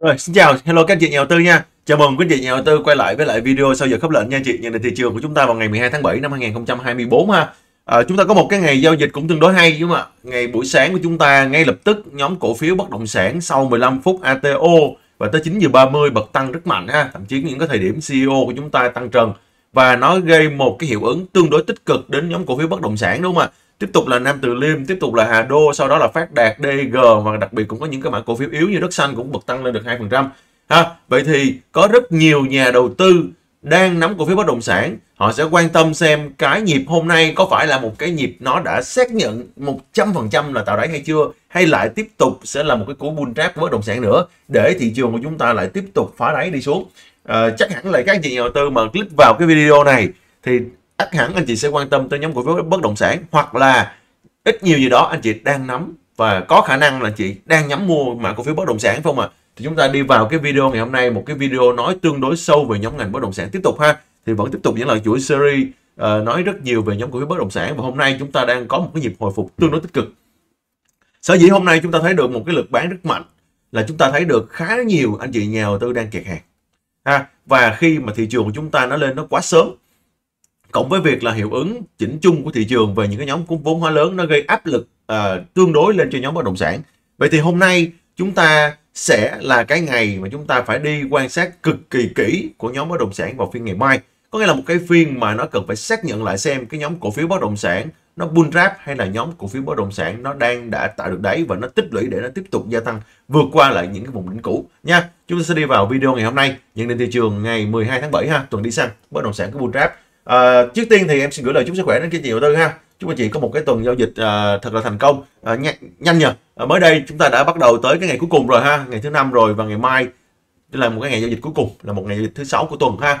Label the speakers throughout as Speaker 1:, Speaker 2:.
Speaker 1: Rồi, xin chào, hello các chị nhà đầu tư nha. Chào mừng quý anh chị nhà đầu tư quay lại với lại video sau giờ khớp lệnh nha chị. Nhận định thị trường của chúng ta vào ngày 12 tháng 7 năm 2024 ha. À, chúng ta có một cái ngày giao dịch cũng tương đối hay đúng không ạ? Ngày buổi sáng của chúng ta ngay lập tức nhóm cổ phiếu bất động sản sau 15 phút ATO và tới 9 giờ 30 bật tăng rất mạnh ha, thậm chí những cái thời điểm CEO của chúng ta tăng trần và nó gây một cái hiệu ứng tương đối tích cực đến nhóm cổ phiếu bất động sản đúng không ạ? tiếp tục là Nam Từ Liêm, tiếp tục là Hà Đô, sau đó là Phát Đạt, DG và đặc biệt cũng có những cái mã cổ phiếu yếu như Đất Xanh cũng bật tăng lên được 2%. Ha, vậy thì có rất nhiều nhà đầu tư đang nắm cổ phiếu bất động sản, họ sẽ quan tâm xem cái nhịp hôm nay có phải là một cái nhịp nó đã xác nhận 100% là tạo đáy hay chưa hay lại tiếp tục sẽ là một cái cú bull trap của bất động sản nữa để thị trường của chúng ta lại tiếp tục phá đáy đi xuống. À, chắc hẳn là các anh chị nhà đầu tư mà click vào cái video này thì ắt hẳn anh chị sẽ quan tâm tới nhóm cổ phiếu bất động sản hoặc là ít nhiều gì đó anh chị đang nắm và có khả năng là chị đang nhắm mua mã cổ phiếu bất động sản phải không ạ? À? Thì chúng ta đi vào cái video ngày hôm nay một cái video nói tương đối sâu về nhóm ngành bất động sản tiếp tục ha. Thì vẫn tiếp tục những lời chuỗi series uh, nói rất nhiều về nhóm cổ phiếu bất động sản và hôm nay chúng ta đang có một cái nhịp hồi phục tương đối tích cực. Sở dĩ hôm nay chúng ta thấy được một cái lực bán rất mạnh là chúng ta thấy được khá nhiều anh chị nhà đầu tư đang kẹt hàng. Ha, và khi mà thị trường của chúng ta nó lên nó quá sớm cộng với việc là hiệu ứng chỉnh chung của thị trường về những cái nhóm vốn hóa lớn nó gây áp lực uh, tương đối lên cho nhóm bất động sản vậy thì hôm nay chúng ta sẽ là cái ngày mà chúng ta phải đi quan sát cực kỳ kỹ của nhóm bất động sản vào phiên ngày mai có nghĩa là một cái phiên mà nó cần phải xác nhận lại xem cái nhóm cổ phiếu bất động sản nó bull trap hay là nhóm cổ phiếu bất động sản nó đang đã tạo được đáy và nó tích lũy để nó tiếp tục gia tăng vượt qua lại những cái vùng đỉnh cũ nha chúng ta sẽ đi vào video ngày hôm nay nhận định thị trường ngày 12 tháng 7 ha tuần đi sang bất động sản cái bull trap À, trước tiên thì em xin gửi lời chúc sức khỏe đến các chị và tôi ha. Chúc anh chị có một cái tuần giao dịch à, thật là thành công, à, nhanh, nhanh nhờ. À, mới đây chúng ta đã bắt đầu tới cái ngày cuối cùng rồi ha, ngày thứ năm rồi và ngày mai là một cái ngày giao dịch cuối cùng là một ngày giao dịch thứ sáu của tuần ha.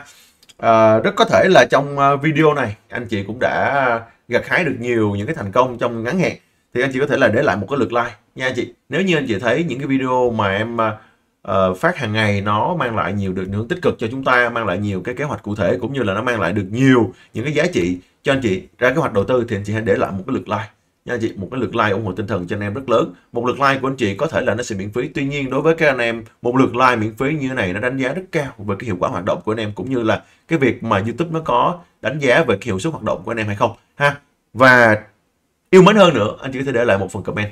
Speaker 1: À, rất có thể là trong video này anh chị cũng đã gặt hái được nhiều những cái thành công trong ngắn hạn thì anh chị có thể là để lại một cái lượt like nha anh chị. Nếu như anh chị thấy những cái video mà em Ờ, phát hàng ngày nó mang lại nhiều được hướng tích cực cho chúng ta mang lại nhiều cái kế hoạch cụ thể cũng như là nó mang lại được nhiều những cái giá trị cho anh chị ra kế hoạch đầu tư thì anh chị hãy để lại một cái lượt like nha anh chị một cái lượt like ủng hộ tinh thần cho anh em rất lớn một lượt like của anh chị có thể là nó sẽ miễn phí tuy nhiên đối với các anh em một lượt like miễn phí như thế này nó đánh giá rất cao về cái hiệu quả hoạt động của anh em cũng như là cái việc mà youtube nó có đánh giá về hiệu suất hoạt động của anh em hay không ha và yêu mến hơn nữa anh chị có thể để lại một phần comment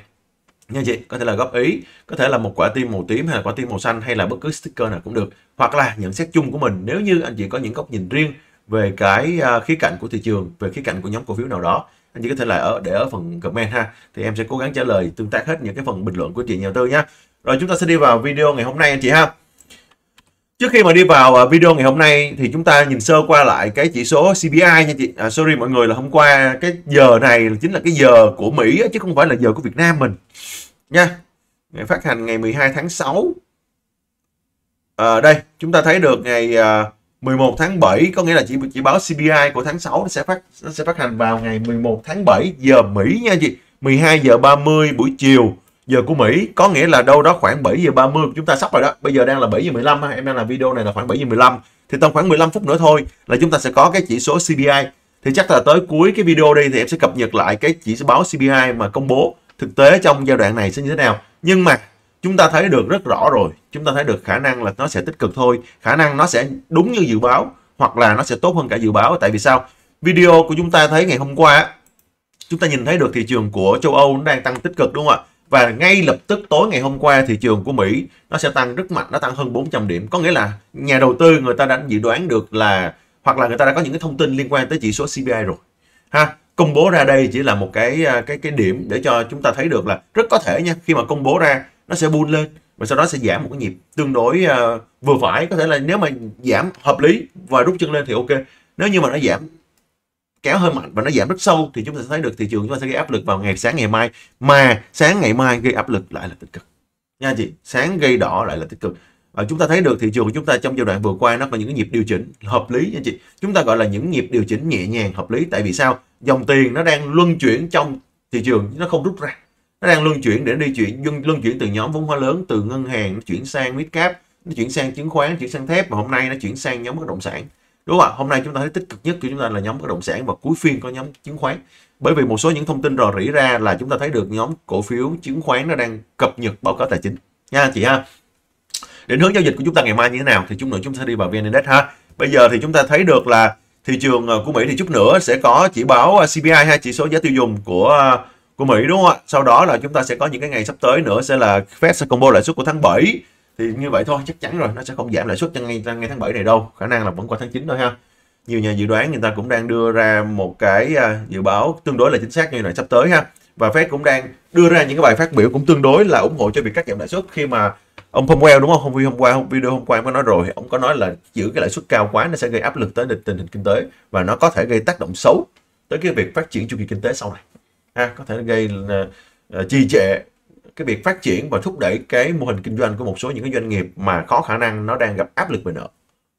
Speaker 1: nha chị có thể là góp ý có thể là một quả tim màu tím hay là quả tim màu xanh hay là bất cứ sticker nào cũng được hoặc là nhận xét chung của mình nếu như anh chị có những góc nhìn riêng về cái à, khía cạnh của thị trường về khía cạnh của nhóm cổ phiếu nào đó anh chị có thể là ở để ở phần comment ha thì em sẽ cố gắng trả lời tương tác hết những cái phần bình luận của chị nhà đầu tư nhé rồi chúng ta sẽ đi vào video ngày hôm nay anh chị ha Trước khi mà đi vào à, video ngày hôm nay thì chúng ta nhìn sơ qua lại cái chỉ số CPI nha chị. À, sorry mọi người là hôm qua cái giờ này chính là cái giờ của Mỹ chứ không phải là giờ của Việt Nam mình. Nha. Ngày phát hành ngày 12 tháng 6. À, đây, chúng ta thấy được ngày 11 à, tháng 7 có nghĩa là chỉ chỉ báo CPI của tháng 6 nó sẽ phát nó sẽ phát hành vào ngày 11 tháng 7 giờ Mỹ nha chị. 12 giờ 30 buổi chiều giờ của Mỹ có nghĩa là đâu đó khoảng 7 giờ 30 chúng ta sắp rồi đó bây giờ đang là 7 giờ 15 em đang làm video này là khoảng 7 giờ 15 thì tầm khoảng 15 phút nữa thôi là chúng ta sẽ có cái chỉ số CPI thì chắc là tới cuối cái video đi thì em sẽ cập nhật lại cái chỉ số báo CPI mà công bố thực tế trong giai đoạn này sẽ như thế nào nhưng mà chúng ta thấy được rất rõ rồi chúng ta thấy được khả năng là nó sẽ tích cực thôi khả năng nó sẽ đúng như dự báo hoặc là nó sẽ tốt hơn cả dự báo tại vì sao video của chúng ta thấy ngày hôm qua chúng ta nhìn thấy được thị trường của châu Âu nó đang tăng tích cực đúng không ạ và ngay lập tức tối ngày hôm qua thị trường của Mỹ nó sẽ tăng rất mạnh, nó tăng hơn 400 điểm. Có nghĩa là nhà đầu tư người ta đã dự đoán được là hoặc là người ta đã có những cái thông tin liên quan tới chỉ số CPI rồi. Ha, công bố ra đây chỉ là một cái à, cái cái điểm để cho chúng ta thấy được là rất có thể nha, khi mà công bố ra nó sẽ buôn lên và sau đó sẽ giảm một cái nhịp tương đối uh, vừa phải, có thể là nếu mà giảm hợp lý và rút chân lên thì ok. Nếu như mà nó giảm kéo hơi mạnh và nó giảm rất sâu thì chúng ta sẽ thấy được thị trường chúng ta sẽ gây áp lực vào ngày sáng ngày mai mà sáng ngày mai gây áp lực lại là tích cực nha chị sáng gây đỏ lại là tích cực và chúng ta thấy được thị trường của chúng ta trong giai đoạn vừa qua nó có những cái nhịp điều chỉnh hợp lý nha chị chúng ta gọi là những nhịp điều chỉnh nhẹ nhàng hợp lý tại vì sao dòng tiền nó đang luân chuyển trong thị trường nó không rút ra nó đang luân chuyển để đi chuyển luân chuyển từ nhóm vốn hóa lớn từ ngân hàng nó chuyển sang mid nó chuyển sang chứng khoán chuyển sang thép mà hôm nay nó chuyển sang nhóm bất động sản đúng không ạ hôm nay chúng ta thấy tích cực nhất của chúng ta là nhóm bất động sản và cuối phiên có nhóm chứng khoán bởi vì một số những thông tin rò rỉ ra là chúng ta thấy được nhóm cổ phiếu chứng khoán nó đang cập nhật báo cáo tài chính nha chị ha định hướng giao dịch của chúng ta ngày mai như thế nào thì chúng nữa chúng ta đi vào vn index ha bây giờ thì chúng ta thấy được là thị trường ờ, của mỹ thì chút nữa sẽ có chỉ báo ờ, cpi ha chỉ số giá tiêu dùng của ờ, của mỹ đúng không ạ sau đó là chúng ta sẽ có những cái ngày sắp tới nữa sẽ là fed sẽ công bố lãi suất của tháng 7 thì như vậy thôi chắc chắn rồi nó sẽ không giảm lãi suất cho ngay, ngay tháng 7 này đâu khả năng là vẫn qua tháng 9 thôi ha nhiều nhà dự đoán người ta cũng đang đưa ra một cái à, dự báo tương đối là chính xác như này sắp tới ha và Fed cũng đang đưa ra những cái bài phát biểu cũng tương đối là ủng hộ cho việc cắt giảm lãi suất khi mà ông Powell đúng không hôm hôm qua video hôm qua em có nói rồi ông có nói là giữ cái lãi suất cao quá nó sẽ gây áp lực tới tình hình kinh tế và nó có thể gây tác động xấu tới cái việc phát triển chu kỳ kinh tế sau này ha có thể gây uh, trì trệ cái việc phát triển và thúc đẩy cái mô hình kinh doanh của một số những cái doanh nghiệp mà có khả năng nó đang gặp áp lực về nợ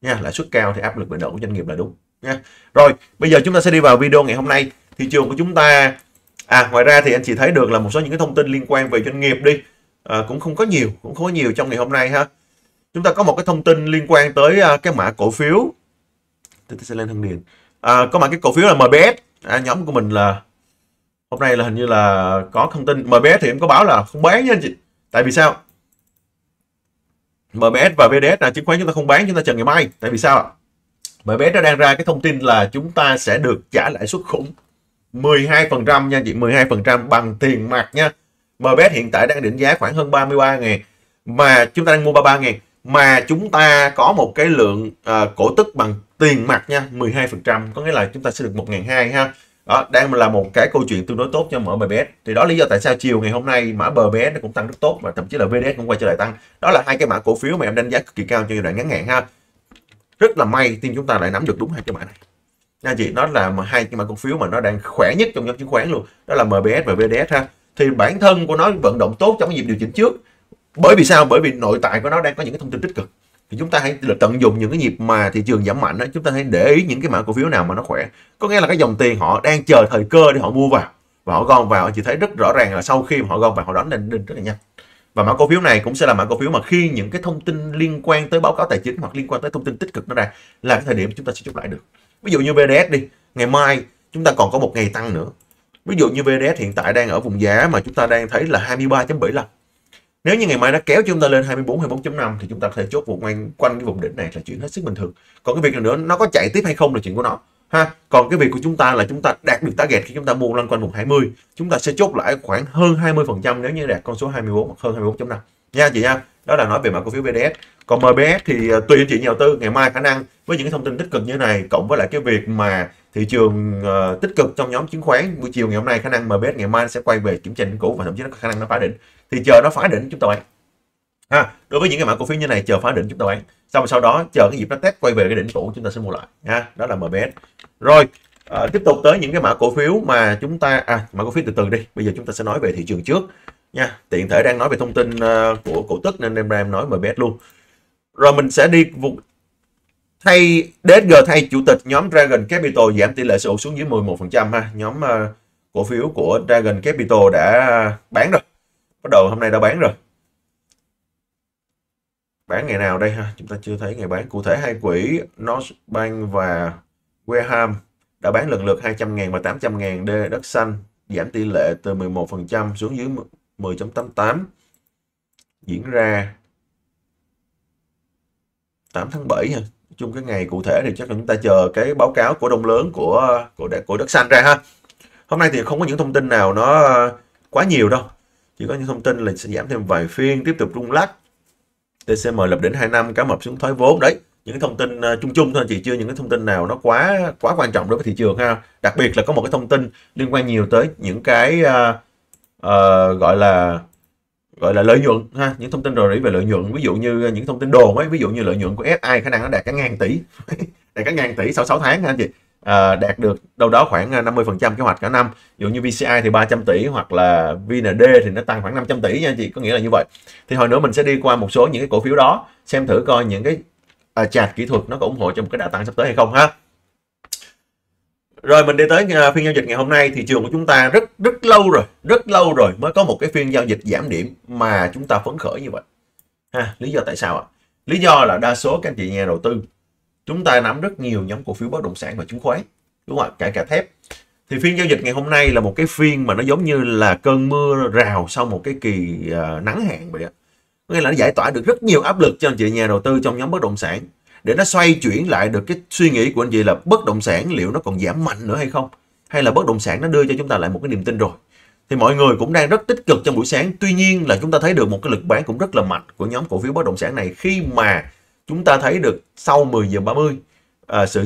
Speaker 1: nha lãi suất cao thì áp lực về nợ của doanh nghiệp là đúng nha rồi bây giờ chúng ta sẽ đi vào video ngày hôm nay thị trường của chúng ta à ngoài ra thì anh chị thấy được là một số những cái thông tin liên quan về doanh nghiệp đi à, cũng không có nhiều cũng không có nhiều trong ngày hôm nay ha chúng ta có một cái thông tin liên quan tới à, cái mã cổ phiếu tôi sẽ lên thân điền à, có mã cái cổ phiếu là MBS à, nhóm của mình là hôm nay là hình như là có thông tin MBS thì em có báo là không bán nha anh chị tại vì sao MBS và VDS là chứng khoán chúng ta không bán chúng ta chờ ngày mai tại vì sao ạ MBS đã đang ra cái thông tin là chúng ta sẽ được trả lãi suất khủng 12% nha chị 12% bằng tiền mặt nha MBS hiện tại đang định giá khoảng hơn 33 ngàn mà chúng ta đang mua 33 ngàn mà chúng ta có một cái lượng uh, cổ tức bằng tiền mặt nha 12% có nghĩa là chúng ta sẽ được 1.200 ha đó đang là một cái câu chuyện tương đối tốt cho mã MBS thì đó lý do tại sao chiều ngày hôm nay mã BBS nó cũng tăng rất tốt và thậm chí là VDS cũng quay trở lại tăng đó là hai cái mã cổ phiếu mà em đánh giá cực kỳ cao cho giai đoạn ngắn hạn ha rất là may team chúng ta lại nắm được đúng hai cái mã này nha chị nó là mà hai cái mã cổ phiếu mà nó đang khỏe nhất trong nhóm chứng khoán luôn đó là MBS và VDS ha thì bản thân của nó vận động tốt trong dịp điều chỉnh trước bởi vì sao bởi vì nội tại của nó đang có những cái thông tin tích cực thì chúng ta hãy tận dụng những cái nhịp mà thị trường giảm mạnh đó, chúng ta hãy để ý những cái mã cổ phiếu nào mà nó khỏe có nghĩa là cái dòng tiền họ đang chờ thời cơ để họ mua vào và họ gom vào chỉ thấy rất rõ ràng là sau khi mà họ gom vào họ đón lên lên rất là nhanh và mã cổ phiếu này cũng sẽ là mã cổ phiếu mà khi những cái thông tin liên quan tới báo cáo tài chính hoặc liên quan tới thông tin tích cực nó ra là cái thời điểm chúng ta sẽ chốt lại được ví dụ như VDS đi ngày mai chúng ta còn có một ngày tăng nữa ví dụ như VDS hiện tại đang ở vùng giá mà chúng ta đang thấy là 23.75 nếu như ngày mai nó kéo chúng ta lên 24 24.5 thì chúng ta có thể chốt vùng quanh quanh cái vùng đỉnh này là chuyện hết sức bình thường còn cái việc này nữa nó có chạy tiếp hay không là chuyện của nó ha còn cái việc của chúng ta là chúng ta đạt được target khi chúng ta mua lên quanh vùng 20 chúng ta sẽ chốt lại khoảng hơn 20 nếu như đạt con số 24 hoặc hơn 24.5 nha chị nha đó là nói về mã cổ phiếu BDS còn MBS thì ờ, tùy anh chị nhà đầu tư ngày mai khả năng với những thông tin tích cực như này cộng với lại cái việc mà thị trường uh, tích cực trong nhóm chứng khoán buổi chiều ngày hôm nay khả năng MBS ngày mai sẽ quay về kiểm tra đỉnh cũ và thậm chí nó có khả năng nó phá đỉnh thì chờ nó phá đỉnh chúng ta bán ha đối với những cái mã cổ phiếu như này chờ phá đỉnh chúng ta bán xong sau đó chờ cái dịp nó test quay về cái đỉnh cũ chúng ta sẽ mua lại ha đó là MBS rồi à, tiếp tục tới những cái mã cổ phiếu mà chúng ta à mã cổ phiếu từ từ đi bây giờ chúng ta sẽ nói về thị trường trước nha tiện thể đang nói về thông tin uh, của cổ tức nên em ra em nói MBS luôn rồi mình sẽ đi vụ thay DSG thay chủ tịch nhóm Dragon Capital giảm tỷ lệ sở hữu xuống dưới 11% ha nhóm uh, cổ phiếu của Dragon Capital đã à, bán rồi bắt đầu hôm nay đã bán rồi bán ngày nào đây ha chúng ta chưa thấy ngày bán cụ thể hai quỹ Northbank và Wareham đã bán lần lượt 200.000 và 800.000 d đất xanh giảm tỷ lệ từ 11% xuống dưới 10.88 diễn ra 8 tháng 7 ha. chung cái ngày cụ thể thì chắc là chúng ta chờ cái báo cáo cổ đông lớn của của của đất xanh ra ha. Hôm nay thì không có những thông tin nào nó quá nhiều đâu chỉ có những thông tin là sẽ giảm thêm vài phiên tiếp tục rung lắc TCM lập đến 2 năm cá mập xuống thoái vốn đấy những thông tin à, chung chung thôi chị chưa những cái thông tin nào nó quá quá quan trọng đối với thị trường ha đặc biệt là có một cái thông tin liên quan nhiều tới những cái uh, uh, gọi là gọi là lợi nhuận ha những thông tin rồi rỉ về lợi nhuận ví dụ như những thông tin đồ ấy ví dụ như lợi nhuận của SI khả năng nó đạt cả ngàn tỷ đạt cả ngàn tỷ sau 6 tháng ha anh chị à, đạt được đâu đó khoảng 50% à, kế hoạch cả năm. Ví dụ như VCI thì 300 tỷ hoặc là VND thì nó tăng khoảng 500 tỷ nha chị, có nghĩa là như vậy. Thì hồi nữa mình sẽ đi qua một số những cái cổ phiếu đó xem thử coi những cái à, chart kỹ thuật nó có ủng hộ cho một cái đà tăng sắp tới hay không ha. Rồi mình đi tới à, phiên giao dịch ngày hôm nay thì trường của chúng ta rất rất lâu rồi, rất lâu rồi mới có một cái phiên giao dịch giảm điểm mà chúng ta phấn khởi như vậy. Ha, lý do tại sao ạ? Lý do là đa số các anh chị nhà đầu tư chúng ta nắm rất nhiều nhóm cổ phiếu bất động sản và chứng khoán đúng không ạ cả cả thép thì phiên giao dịch ngày hôm nay là một cái phiên mà nó giống như là cơn mưa rào sau một cái kỳ uh, nắng hạn vậy ạ nghĩa là nó giải tỏa được rất nhiều áp lực cho anh chị nhà đầu tư trong nhóm bất động sản để nó xoay chuyển lại được cái suy nghĩ của anh chị là bất động sản liệu nó còn giảm mạnh nữa hay không hay là bất động sản nó đưa cho chúng ta lại một cái niềm tin rồi thì mọi người cũng đang rất tích cực trong buổi sáng tuy nhiên là chúng ta thấy được một cái lực bán cũng rất là mạnh của nhóm cổ phiếu bất động sản này khi mà chúng ta thấy được sau 10 giờ 30 à, sự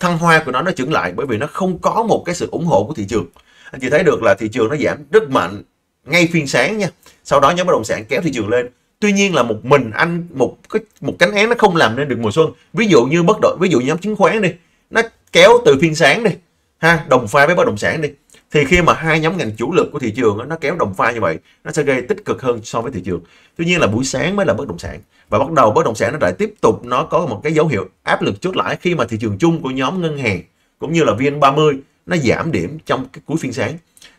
Speaker 1: thăng hoa của nó nó chững lại bởi vì nó không có một cái sự ủng hộ của thị trường anh chị thấy được là thị trường nó giảm rất mạnh ngay phiên sáng nha sau đó nhóm bất động sản kéo thị trường lên tuy nhiên là một mình anh một cái một cánh én nó không làm nên được mùa xuân ví dụ như bất động ví dụ nhóm chứng khoán đi nó kéo từ phiên sáng đi ha đồng pha với bất động sản đi thì khi mà hai nhóm ngành chủ lực của thị trường nó kéo đồng pha như vậy nó sẽ gây tích cực hơn so với thị trường tuy nhiên là buổi sáng mới là bất động sản và bắt đầu bất động sản nó lại tiếp tục nó có một cái dấu hiệu áp lực chốt lãi khi mà thị trường chung của nhóm ngân hàng cũng như là VN30 nó giảm điểm trong cái cuối phiên sáng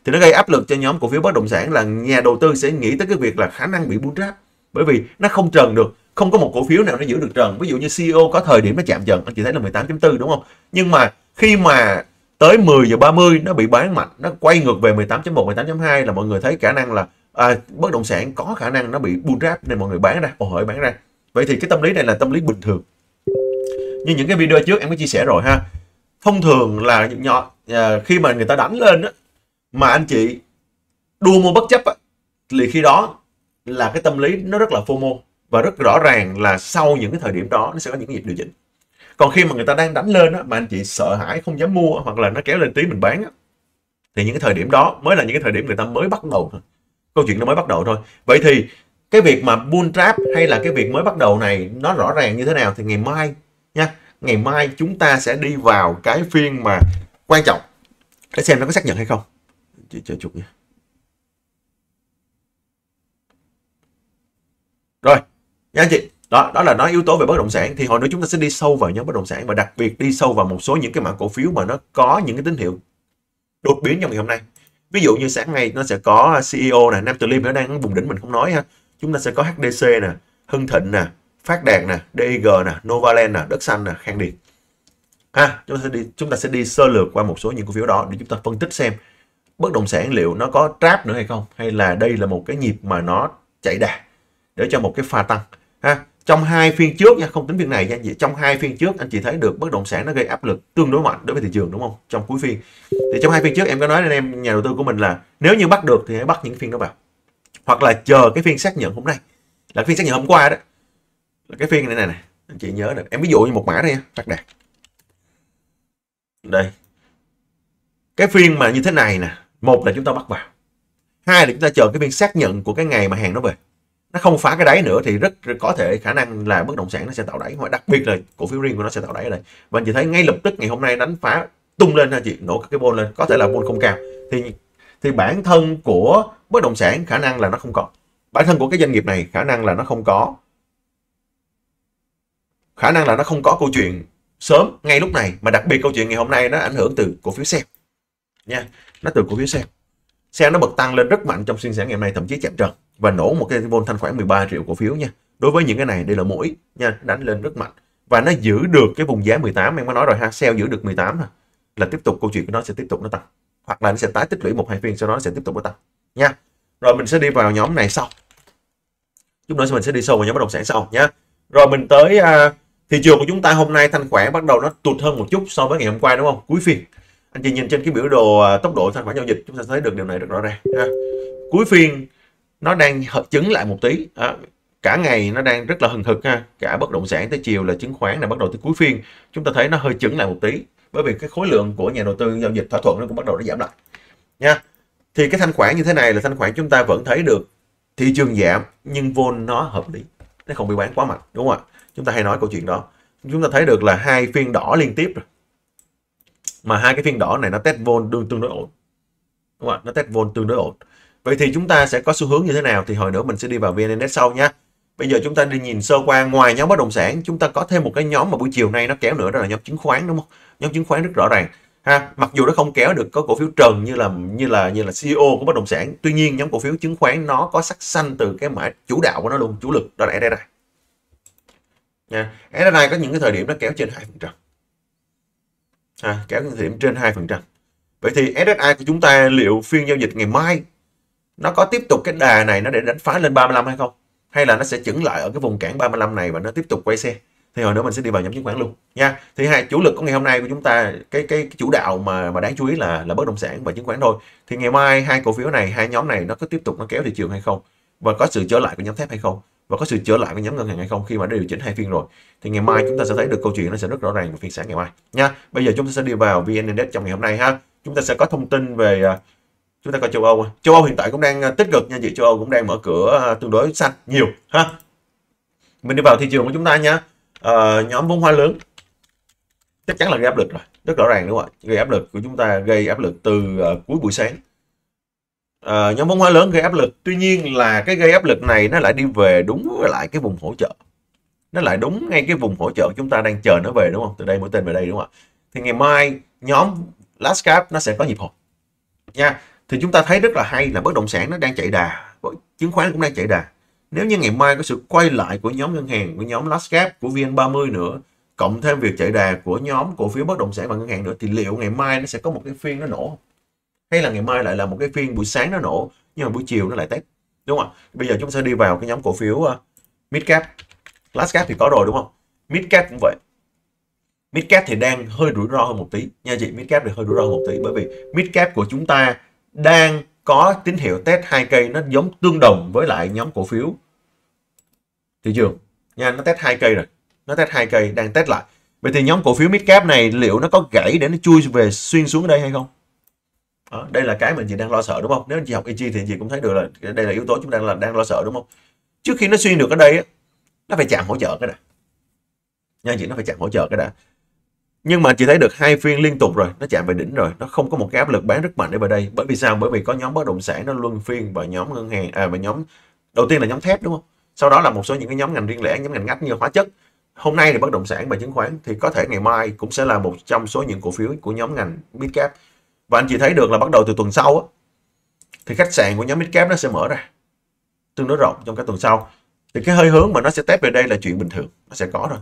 Speaker 1: thì nó gây áp lực cho nhóm cổ phiếu bất động sản là nhà đầu tư sẽ nghĩ tới cái việc là khả năng bị bull trap bởi vì nó không trần được không có một cổ phiếu nào nó giữ được trần ví dụ như CEO có thời điểm nó chạm trần anh chị thấy là 18.4 đúng không nhưng mà khi mà tới 10 giờ 30 nó bị bán mạnh nó quay ngược về 18.1 18.2 là mọi người thấy khả năng là à, bất động sản có khả năng nó bị bull trap nên mọi người bán ra, ồ hởi bán ra. Vậy thì cái tâm lý này là tâm lý bình thường. Như những cái video trước em có chia sẻ rồi ha. Thông thường là nhỏ à, khi mà người ta đánh lên á mà anh chị đua mua bất chấp á, thì khi đó là cái tâm lý nó rất là phô mô và rất rõ ràng là sau những cái thời điểm đó nó sẽ có những cái nhịp điều chỉnh còn khi mà người ta đang đánh lên á, mà anh chị sợ hãi không dám mua hoặc là nó kéo lên tí mình bán á, thì những cái thời điểm đó mới là những cái thời điểm người ta mới bắt đầu thôi câu chuyện nó mới bắt đầu thôi vậy thì cái việc mà bull trap hay là cái việc mới bắt đầu này nó rõ ràng như thế nào thì ngày mai nha ngày mai chúng ta sẽ đi vào cái phiên mà quan trọng để xem nó có xác nhận hay không chị chờ chút nha rồi nha anh chị đó đó là nói yếu tố về bất động sản thì hồi nữa chúng ta sẽ đi sâu vào nhóm bất động sản và đặc biệt đi sâu vào một số những cái mã cổ phiếu mà nó có những cái tín hiệu đột biến trong ngày hôm nay ví dụ như sáng nay nó sẽ có CEO nè Nam Từ Liêm nó đang vùng đỉnh mình không nói ha chúng ta sẽ có HDC nè Hưng Thịnh nè Phát Đạt nè DG nè Novaland nè Đất Xanh nè Khang Điền ha chúng ta sẽ đi chúng ta sẽ đi sơ lược qua một số những cổ phiếu đó để chúng ta phân tích xem bất động sản liệu nó có trap nữa hay không hay là đây là một cái nhịp mà nó chạy đà để cho một cái pha tăng ha trong hai phiên trước nha không tính phiên này nha vậy trong hai phiên trước anh chị thấy được bất động sản nó gây áp lực tương đối mạnh đối với thị trường đúng không trong cuối phiên thì trong hai phiên trước em có nói đến em nhà đầu tư của mình là nếu như bắt được thì hãy bắt những phiên đó vào hoặc là chờ cái phiên xác nhận hôm nay là phiên xác nhận hôm qua đó là cái phiên này này này anh chị nhớ được em ví dụ như một mã đây nha phát đạt đây cái phiên mà như thế này nè một là chúng ta bắt vào hai là chúng ta chờ cái phiên xác nhận của cái ngày mà hàng nó về nó không phá cái đáy nữa thì rất có thể khả năng là bất động sản nó sẽ tạo đáy hoặc đặc biệt là cổ phiếu riêng của nó sẽ tạo đáy đây và anh chị thấy ngay lập tức ngày hôm nay đánh phá tung lên ha chị nổ cái bôn lên có thể là bôn không cao thì thì bản thân của bất động sản khả năng là nó không còn bản thân của cái doanh nghiệp này khả năng là nó không có khả năng là nó không có câu chuyện sớm ngay lúc này mà đặc biệt câu chuyện ngày hôm nay nó ảnh hưởng từ cổ phiếu xe nha nó từ cổ phiếu xe xe nó bật tăng lên rất mạnh trong phiên sáng ngày hôm nay thậm chí chạm trần và nổ một cái vol thanh khoản 13 triệu cổ phiếu nha. Đối với những cái này đây là mũi nha, đánh lên rất mạnh và nó giữ được cái vùng giá 18 em mới nói rồi ha, sell giữ được 18 ha. là tiếp tục câu chuyện của nó sẽ tiếp tục nó tăng hoặc là nó sẽ tái tích lũy một hai phiên sau đó nó sẽ tiếp tục nó tăng nha. Rồi mình sẽ đi vào nhóm này sau. Chút nữa mình sẽ đi sâu vào nhóm bất động sản sau nha. Rồi mình tới à, thị trường của chúng ta hôm nay thanh khoản bắt đầu nó tụt hơn một chút so với ngày hôm qua đúng không? Cuối phiên anh chị nhìn trên cái biểu đồ à, tốc độ thanh khoản giao dịch chúng ta thấy được điều này được rõ ràng ha. Cuối phiên nó đang chứng lại một tí à, cả ngày nó đang rất là hừng hực ha cả bất động sản tới chiều là chứng khoán là bắt đầu tới cuối phiên chúng ta thấy nó hơi chứng lại một tí bởi vì cái khối lượng của nhà đầu tư giao dịch thỏa thuận nó cũng bắt đầu nó giảm lại nha thì cái thanh khoản như thế này là thanh khoản chúng ta vẫn thấy được thị trường giảm nhưng vôn nó hợp lý nó không bị bán quá mạnh đúng không ạ chúng ta hay nói câu chuyện đó chúng ta thấy được là hai phiên đỏ liên tiếp rồi mà hai cái phiên đỏ này nó test vôn tương, đối ổn đúng không ạ nó test vôn tương đối ổn Vậy thì chúng ta sẽ có xu hướng như thế nào thì hồi nữa mình sẽ đi vào VN Index sau nha. Bây giờ chúng ta đi nhìn sơ qua ngoài nhóm bất động sản chúng ta có thêm một cái nhóm mà buổi chiều nay nó kéo nữa đó là nhóm chứng khoán đúng không? Nhóm chứng khoán rất rõ ràng. Ha, mặc dù nó không kéo được có cổ phiếu trần như là như là như là CEO của bất động sản, tuy nhiên nhóm cổ phiếu chứng khoán nó có sắc xanh từ cái mã chủ đạo của nó luôn, chủ lực đó là đây này Nha, này có những cái thời điểm nó kéo trên 2%. ha kéo những thời điểm trên 2%. Vậy thì SSI của chúng ta liệu phiên giao dịch ngày mai nó có tiếp tục cái đà này nó để đánh phá lên 35 hay không hay là nó sẽ chững lại ở cái vùng cản 35 này và nó tiếp tục quay xe thì hồi nữa mình sẽ đi vào nhóm chứng khoán luôn nha thì hai chủ lực của ngày hôm nay của chúng ta cái cái, chủ đạo mà mà đáng chú ý là là bất động sản và chứng khoán thôi thì ngày mai hai cổ phiếu này hai nhóm này nó có tiếp tục nó kéo thị trường hay không và có sự trở lại của nhóm thép hay không và có sự trở lại của nhóm ngân hàng hay không khi mà đã điều chỉnh hai phiên rồi thì ngày mai chúng ta sẽ thấy được câu chuyện nó sẽ rất rõ ràng vào phiên sáng ngày mai nha bây giờ chúng ta sẽ đi vào vn index trong ngày hôm nay ha chúng ta sẽ có thông tin về à, chúng ta coi châu Âu châu Âu hiện tại cũng đang à, tích cực nha chị châu Âu cũng đang mở cửa à, tương đối xanh nhiều ha mình đi vào thị trường của chúng ta nha à, nhóm vốn hóa lớn chắc chắn là gây áp lực rồi rất rõ ràng đúng không ạ gây áp lực của chúng ta gây áp lực từ uh, cuối buổi sáng uh, nhóm vốn hóa lớn gây áp lực tuy nhiên là cái gây áp lực này nó lại đi về đúng lại cái vùng hỗ trợ nó lại đúng ngay cái vùng hỗ trợ chúng ta đang chờ nó về đúng không từ đây mỗi tên về đây đúng không ạ thì ngày mai nhóm last cap nó sẽ có nhịp hồi nha thì chúng ta thấy rất là hay là bất động sản nó đang chạy đà chứng khoán cũng đang chạy đà nếu như ngày mai có sự quay lại của nhóm ngân hàng của nhóm large cap của VN30 nữa cộng thêm việc chạy đà của nhóm cổ phiếu bất động sản và ngân hàng nữa thì liệu ngày mai nó sẽ có một cái phiên nó nổ hay là ngày mai lại là một cái phiên buổi sáng nó nổ nhưng mà buổi chiều nó lại test đúng không bây giờ chúng ta sẽ đi vào cái nhóm cổ phiếu uh, mid cap large cap thì có rồi đúng không mid cap cũng vậy mid cap thì đang hơi rủi ro hơn một tí nha chị mid cap thì hơi rủi ro hơn một tí bởi vì mid cap của chúng ta đang có tín hiệu test hai cây nó giống tương đồng với lại nhóm cổ phiếu thị trường nha nó test hai cây rồi nó test hai cây đang test lại vậy thì nhóm cổ phiếu midcap này liệu nó có gãy để nó chui về xuyên xuống đây hay không đó, đây là cái mình chị đang lo sợ đúng không nếu anh chị học EG thì chị cũng thấy được là đây là yếu tố chúng đang là đang lo sợ đúng không trước khi nó xuyên được ở đây nó phải chạm hỗ trợ cái đã nha chị nó phải chạm hỗ trợ cái đã nhưng mà chị thấy được hai phiên liên tục rồi nó chạm về đỉnh rồi nó không có một cái áp lực bán rất mạnh ở bên đây bởi vì sao bởi vì có nhóm bất động sản nó luân phiên và nhóm ngân hàng à và nhóm đầu tiên là nhóm thép đúng không sau đó là một số những cái nhóm ngành riêng lẻ nhóm ngành ngách như hóa chất hôm nay thì bất động sản và chứng khoán thì có thể ngày mai cũng sẽ là một trong số những cổ phiếu của nhóm ngành midcap và anh chị thấy được là bắt đầu từ tuần sau á, thì khách sạn của nhóm midcap nó sẽ mở ra tương đối rộng trong các tuần sau thì cái hơi hướng mà nó sẽ test về đây là chuyện bình thường nó sẽ có rồi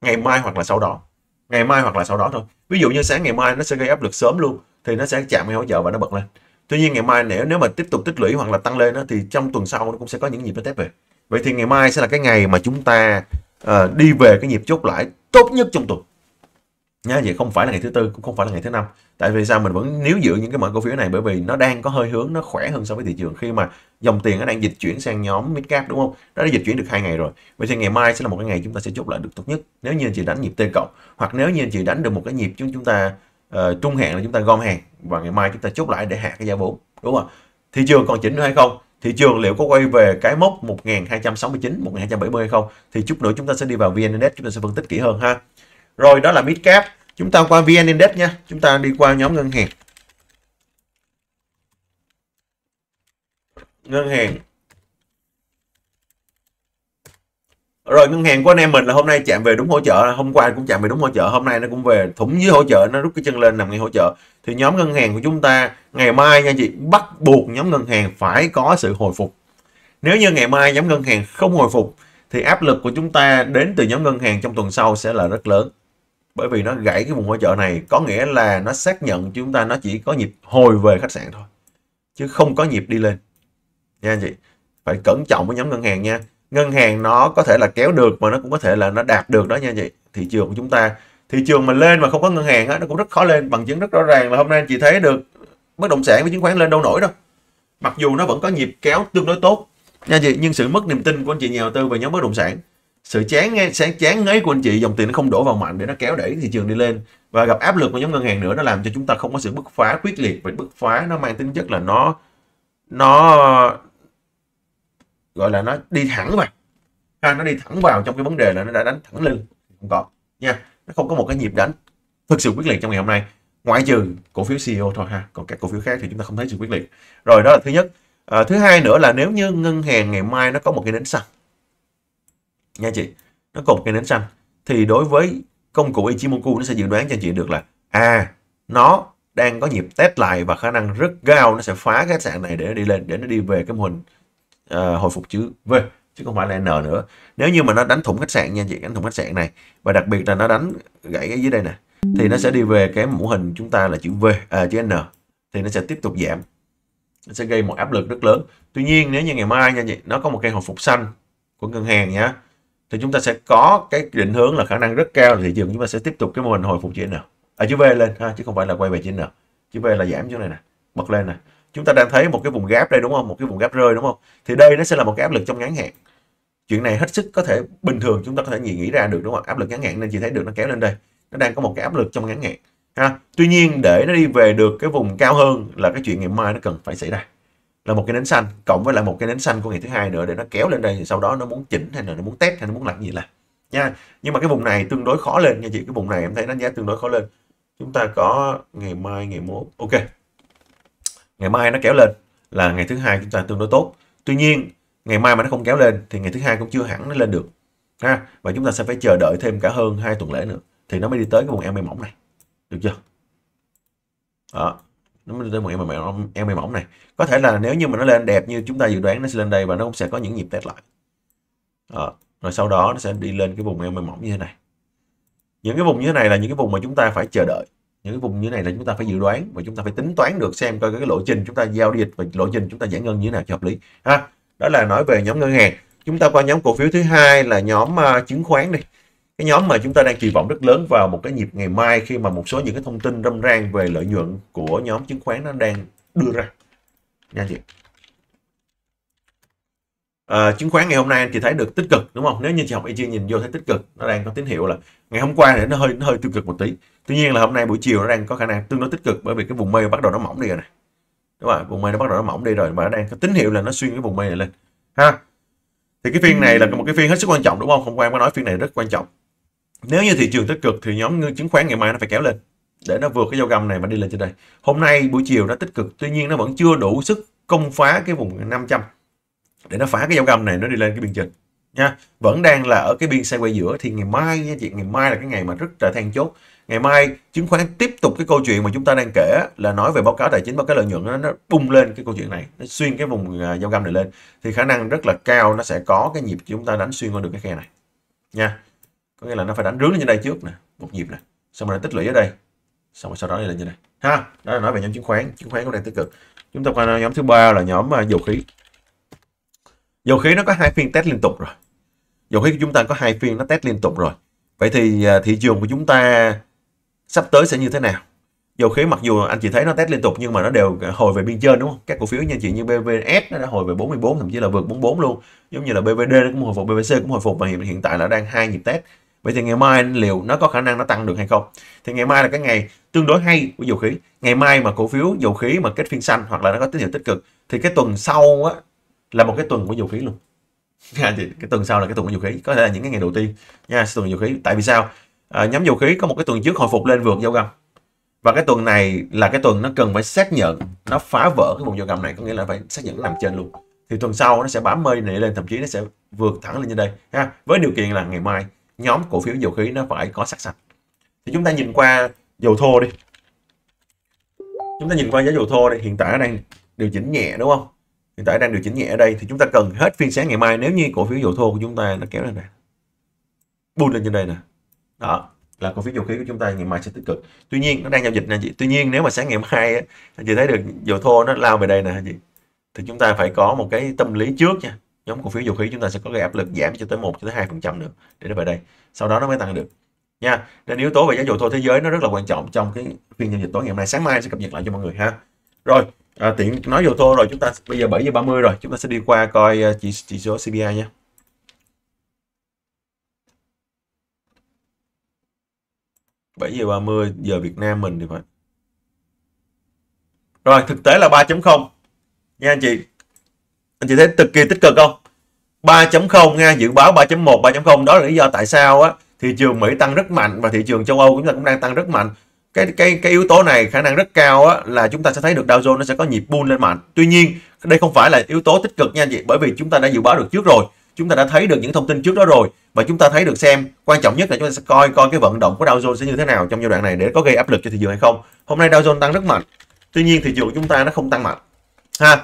Speaker 1: ngày mai hoặc là sau đó ngày mai hoặc là sau đó thôi ví dụ như sáng ngày mai nó sẽ gây áp lực sớm luôn thì nó sẽ chạm ngay hỗ trợ và nó bật lên tuy nhiên ngày mai nếu nếu mà tiếp tục tích lũy hoặc là tăng lên đó, thì trong tuần sau nó cũng sẽ có những nhịp nó test về vậy thì ngày mai sẽ là cái ngày mà chúng ta uh, đi về cái nhịp chốt lại tốt nhất trong tuần nha vậy không phải là ngày thứ tư cũng không phải là ngày thứ năm tại vì sao mình vẫn níu giữ những cái mã cổ phiếu này bởi vì nó đang có hơi hướng nó khỏe hơn so với thị trường khi mà dòng tiền nó đang dịch chuyển sang nhóm midcap đúng không nó đã dịch chuyển được hai ngày rồi vậy thì ngày mai sẽ là một cái ngày chúng ta sẽ chốt lại được tốt nhất nếu như anh chị đánh nhịp t cộng hoặc nếu như anh chị đánh được một cái nhịp chúng chúng ta uh, trung hạn là chúng ta gom hàng và ngày mai chúng ta chốt lại để hạ cái giá vốn đúng không thị trường còn chỉnh nữa hay không thị trường liệu có quay về cái mốc 1269 1270 hay không thì chút nữa chúng ta sẽ đi vào vn index chúng ta sẽ phân tích kỹ hơn ha rồi đó là Midcap. Chúng ta qua VN Index nha. Chúng ta đi qua nhóm ngân hàng. Ngân hàng. Rồi ngân hàng của anh em mình là hôm nay chạm về đúng hỗ trợ, hôm qua cũng chạm về đúng hỗ trợ, hôm nay nó cũng về thủng dưới hỗ trợ, nó rút cái chân lên nằm ngay hỗ trợ. Thì nhóm ngân hàng của chúng ta ngày mai nha chị, bắt buộc nhóm ngân hàng phải có sự hồi phục. Nếu như ngày mai nhóm ngân hàng không hồi phục thì áp lực của chúng ta đến từ nhóm ngân hàng trong tuần sau sẽ là rất lớn bởi vì nó gãy cái vùng hỗ trợ này có nghĩa là nó xác nhận chúng ta nó chỉ có nhịp hồi về khách sạn thôi chứ không có nhịp đi lên nha anh chị phải cẩn trọng với nhóm ngân hàng nha ngân hàng nó có thể là kéo được mà nó cũng có thể là nó đạt được đó nha anh chị thị trường của chúng ta thị trường mà lên mà không có ngân hàng á nó cũng rất khó lên bằng chứng rất rõ ràng là hôm nay anh chị thấy được bất động sản với chứng khoán lên đâu nổi đâu mặc dù nó vẫn có nhịp kéo tương đối tốt nha chị nhưng sự mất niềm tin của anh chị nhà đầu tư về nhóm bất động sản sự chán ngay sẽ chán ngấy của anh chị dòng tiền nó không đổ vào mạnh để nó kéo đẩy thị trường đi lên và gặp áp lực của nhóm ngân hàng nữa nó làm cho chúng ta không có sự bứt phá quyết liệt và bứt phá nó mang tính chất là nó nó gọi là nó đi thẳng mà, ha, nó đi thẳng vào trong cái vấn đề là nó đã đánh thẳng lưng không có nha nó không có một cái nhịp đánh thực sự quyết liệt trong ngày hôm nay ngoại trừ cổ phiếu CEO thôi ha còn các cổ phiếu khác thì chúng ta không thấy sự quyết liệt rồi đó là thứ nhất à, thứ hai nữa là nếu như ngân hàng ngày mai nó có một cái nến xanh nha chị nó cột cây cái nến xanh thì đối với công cụ Ichimoku nó sẽ dự đoán cho chị được là à nó đang có nhịp test lại và khả năng rất cao nó sẽ phá cái sàn này để nó đi lên để nó đi về cái mô hình uh, hồi phục chữ V chứ không phải là N nữa nếu như mà nó đánh thủng khách sạn nha chị đánh thủng khách sạn này và đặc biệt là nó đánh gãy ở dưới đây nè thì nó sẽ đi về cái mô hình chúng ta là chữ V à, chữ N thì nó sẽ tiếp tục giảm nó sẽ gây một áp lực rất lớn tuy nhiên nếu như ngày mai nha chị nó có một cây hồi phục xanh của ngân hàng nhá thì chúng ta sẽ có cái định hướng là khả năng rất cao là thị trường chúng ta sẽ tiếp tục cái mô hình hồi phục chữ N ở chữ V lên ha chứ không phải là quay về chữ N chữ V là giảm chỗ này nè bật lên nè chúng ta đang thấy một cái vùng gáp đây đúng không một cái vùng gáp rơi đúng không thì đây nó sẽ là một cái áp lực trong ngắn hạn chuyện này hết sức có thể bình thường chúng ta có thể nghĩ, nghĩ ra được đúng không áp lực ngắn hạn nên chỉ thấy được nó kéo lên đây nó đang có một cái áp lực trong ngắn hạn ha tuy nhiên để nó đi về được cái vùng cao hơn là cái chuyện ngày mai nó cần phải xảy ra là một cái nến xanh cộng với lại một cái nến xanh của ngày thứ hai nữa để nó kéo lên đây thì sau đó nó muốn chỉnh hay là nó muốn test hay nó muốn làm gì là nha nhưng mà cái vùng này tương đối khó lên nha chị cái vùng này em thấy đánh giá tương đối khó lên chúng ta có ngày mai ngày mốt ok ngày mai nó kéo lên là ngày thứ hai chúng ta tương đối tốt tuy nhiên ngày mai mà nó không kéo lên thì ngày thứ hai cũng chưa hẳn nó lên được ha và chúng ta sẽ phải chờ đợi thêm cả hơn hai tuần lễ nữa thì nó mới đi tới cái vùng em mỏng này được chưa đó nó mới lên mẹ mà mẹ em mềm mỏng này có thể là nếu như mà nó lên đẹp như chúng ta dự đoán nó sẽ lên đây và nó cũng sẽ có những nhịp test lại à, rồi sau đó nó sẽ đi lên cái vùng em mềm mỏng như thế này những cái vùng như thế này là những cái vùng mà chúng ta phải chờ đợi những cái vùng như thế này là chúng ta phải dự đoán và chúng ta phải tính toán được xem coi cái lộ trình chúng ta giao dịch và lộ trình chúng ta giải ngân như thế nào cho hợp lý ha đó là nói về nhóm ngân hàng chúng ta qua nhóm cổ phiếu thứ hai là nhóm uh, chứng khoán đi cái nhóm mà chúng ta đang kỳ vọng rất lớn vào một cái nhịp ngày mai khi mà một số những cái thông tin râm ran về lợi nhuận của nhóm chứng khoán nó đang đưa ra nha chị à, chứng khoán ngày hôm nay anh chị thấy được tích cực đúng không nếu như chị học EG nhìn vô thấy tích cực nó đang có tín hiệu là ngày hôm qua thì nó hơi nó hơi tiêu cực một tí tuy nhiên là hôm nay buổi chiều nó đang có khả năng tương đối tích cực bởi vì cái vùng mây bắt đầu nó mỏng đi rồi này đúng không vùng mây nó bắt đầu nó mỏng đi rồi mà nó đang có tín hiệu là nó xuyên cái vùng mây này lên ha thì cái phiên này là một cái phiên hết sức quan trọng đúng không hôm qua có nói phiên này rất quan trọng nếu như thị trường tích cực thì nhóm ngư chứng khoán ngày mai nó phải kéo lên để nó vượt cái dao găm này mà đi lên trên đây hôm nay buổi chiều nó tích cực tuy nhiên nó vẫn chưa đủ sức công phá cái vùng 500 để nó phá cái dao găm này nó đi lên cái biên trình nha vẫn đang là ở cái biên xe quay giữa thì ngày mai nha chị ngày mai là cái ngày mà rất là than chốt ngày mai chứng khoán tiếp tục cái câu chuyện mà chúng ta đang kể là nói về báo cáo tài chính báo cáo lợi nhuận nó, nó bung lên cái câu chuyện này nó xuyên cái vùng à, dao găm này lên thì khả năng rất là cao nó sẽ có cái nhịp chúng ta đánh xuyên qua được cái khe này nha có nghĩa là nó phải đánh rướng lên trên đây trước nè một nhịp nè xong rồi nó tích lũy ở đây xong rồi sau đó đi lên như này ha đó là nói về nhóm chứng khoán chứng khoán cũng đang tích cực chúng ta qua nhóm thứ ba là nhóm à, dầu khí dầu khí nó có hai phiên test liên tục rồi dầu khí của chúng ta có hai phiên nó test liên tục rồi vậy thì à, thị trường của chúng ta sắp tới sẽ như thế nào dầu khí mặc dù anh chị thấy nó test liên tục nhưng mà nó đều hồi về biên trên đúng không các cổ phiếu như chị như BVS nó đã hồi về 44 thậm chí là vượt 44 luôn giống như là BVD nó cũng hồi phục BVC cũng hồi phục và hiện, hiện tại là đang hai nhịp test vậy thì ngày mai liệu nó có khả năng nó tăng được hay không thì ngày mai là cái ngày tương đối hay của dầu khí ngày mai mà cổ phiếu dầu khí mà kết phiên xanh hoặc là nó có tín hiệu tích cực thì cái tuần sau á là một cái tuần của dầu khí luôn dạ, thì cái tuần sau là cái tuần của dầu khí có thể là những cái ngày đầu tiên nha tuần dầu khí tại vì sao à, nhóm dầu khí có một cái tuần trước hồi phục lên vượt dầu găm và cái tuần này là cái tuần nó cần phải xác nhận nó phá vỡ cái vùng dầu găm này có nghĩa là phải xác nhận làm trên luôn thì tuần sau nó sẽ bám mây này lên thậm chí nó sẽ vượt thẳng lên như đây ha với điều kiện là ngày mai nhóm cổ phiếu dầu khí nó phải có sắc sạch thì chúng ta nhìn qua dầu thô đi chúng ta nhìn qua giá dầu thô đây hiện tại đang điều chỉnh nhẹ đúng không hiện tại đang điều chỉnh nhẹ ở đây thì chúng ta cần hết phiên sáng ngày mai nếu như cổ phiếu dầu thô của chúng ta nó kéo lên này bùn lên trên đây nè đó là cổ phiếu dầu khí của chúng ta ngày mai sẽ tích cực tuy nhiên nó đang giao dịch nè chị tuy nhiên nếu mà sáng ngày mai á, chị thấy được dầu thô nó lao về đây nè chị thì chúng ta phải có một cái tâm lý trước nha nhóm cổ phiếu dầu khí chúng ta sẽ có cái áp lực giảm cho tới 1 cho tới 2 phần trăm nữa để nó về đây sau đó nó mới tăng được nha nên yếu tố về giá dầu thô thế giới nó rất là quan trọng trong cái phiên giao dịch tối ngày hôm nay sáng mai sẽ cập nhật lại cho mọi người ha rồi à, tiện nói dầu thô rồi chúng ta bây giờ 7 giờ 30 rồi chúng ta sẽ đi qua coi à, chỉ, chỉ số CPI nha bảy giờ 30 giờ Việt Nam mình thì phải. Rồi, thực tế là 3.0. Nha anh chị, anh chị thấy cực kỳ tích cực không 3.0 nha dự báo 3.1 3.0 đó là lý do tại sao á thị trường Mỹ tăng rất mạnh và thị trường châu Âu chúng ta cũng đang tăng rất mạnh cái cái cái yếu tố này khả năng rất cao á, là chúng ta sẽ thấy được Dow Jones nó sẽ có nhịp bull lên mạnh tuy nhiên đây không phải là yếu tố tích cực nha anh chị bởi vì chúng ta đã dự báo được trước rồi chúng ta đã thấy được những thông tin trước đó rồi và chúng ta thấy được xem quan trọng nhất là chúng ta sẽ coi coi cái vận động của Dow Jones sẽ như thế nào trong giai đoạn này để có gây áp lực cho thị trường hay không hôm nay Dow Jones tăng rất mạnh tuy nhiên thị trường chúng ta nó không tăng mạnh ha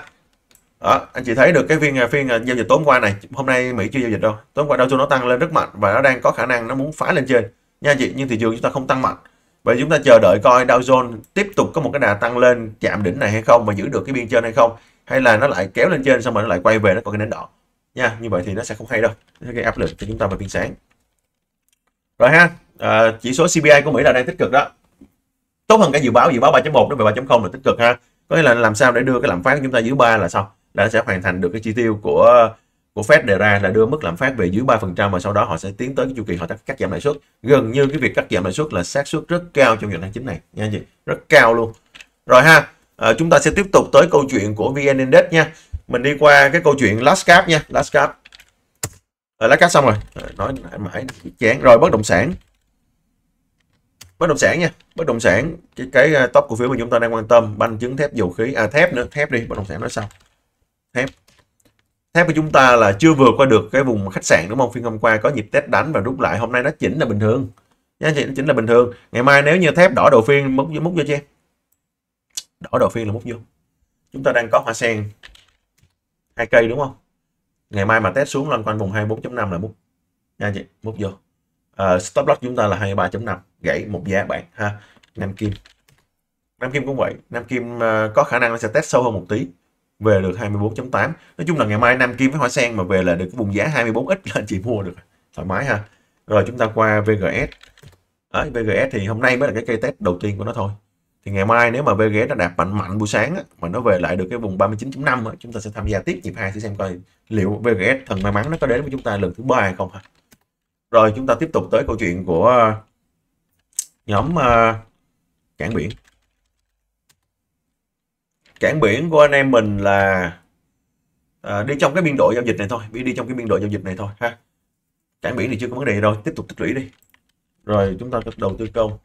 Speaker 1: đó, anh chị thấy được cái phiên à, phiên à, giao dịch tối qua này hôm nay Mỹ chưa giao dịch đâu tối qua Dow Jones nó tăng lên rất mạnh và nó đang có khả năng nó muốn phá lên trên nha anh chị nhưng thị trường chúng ta không tăng mạnh vậy chúng ta chờ đợi coi Dow Jones tiếp tục có một cái đà tăng lên chạm đỉnh này hay không và giữ được cái biên trên hay không hay là nó lại kéo lên trên xong rồi nó lại quay về nó có cái nến đỏ nha như vậy thì nó sẽ không hay đâu nó gây áp lực cho chúng ta vào phiên sáng rồi ha à, chỉ số CPI của Mỹ là đang tích cực đó tốt hơn cả dự báo dự báo 3.1 đến về 3.0 là tích cực ha có nghĩa là làm sao để đưa cái lạm phát của chúng ta dưới ba là xong đã sẽ hoàn thành được cái chi tiêu của của Fed đề ra là đưa mức lạm phát về dưới 3% và sau đó họ sẽ tiến tới cái chu kỳ họ cắt giảm lãi suất. Gần như cái việc cắt giảm lãi suất là xác suất rất cao trong những tháng chính này nha anh chị, rất cao luôn. Rồi ha, à, chúng ta sẽ tiếp tục tới câu chuyện của VN Index nha. Mình đi qua cái câu chuyện last cap nha, last cap. À, last cap xong rồi, à, nói mãi mãi chán. Rồi bất động sản. Bất động sản nha, bất động sản cái cái à, top cổ phiếu mà chúng ta đang quan tâm, banh chứng thép dầu khí à thép nữa, thép đi, bất động sản nói xong thép thép của chúng ta là chưa vừa qua được cái vùng khách sạn đúng không phiên hôm qua có nhịp test đánh và rút lại hôm nay nó chỉnh là bình thường giá trị chỉnh là bình thường ngày mai nếu như thép đỏ đầu phiên múc múc vô cho em đỏ đầu phiên là múc vô chúng ta đang có hoa sen hai cây đúng không ngày mai mà test xuống lên quanh vùng 24.5 là múc nha chị múc vô uh, stop loss chúng ta là 23.5 gãy một giá bạn ha Nam Kim Nam Kim cũng vậy Nam Kim uh, có khả năng sẽ test sâu hơn một tí về được 24.8 nói chung là ngày mai Nam Kim với Hoa Sen mà về là được cái vùng giá 24x là chị mua được thoải mái ha rồi chúng ta qua VGS à, VGS thì hôm nay mới là cái cây test đầu tiên của nó thôi thì ngày mai nếu mà VGS nó đạt mạnh mạnh buổi sáng á, mà nó về lại được cái vùng 39.5 chúng ta sẽ tham gia tiếp nhịp hai để xem coi liệu VGS thần may mắn nó có đến với chúng ta lần thứ ba hay không ha rồi chúng ta tiếp tục tới câu chuyện của ờ, nhóm uh, cảng biển cảng biển của anh em mình là à, đi trong cái biên độ giao dịch này thôi đi đi trong cái biên độ giao dịch này thôi ha cảng biển thì chưa có vấn đề rồi tiếp tục tích lũy đi rồi chúng ta đầu tư công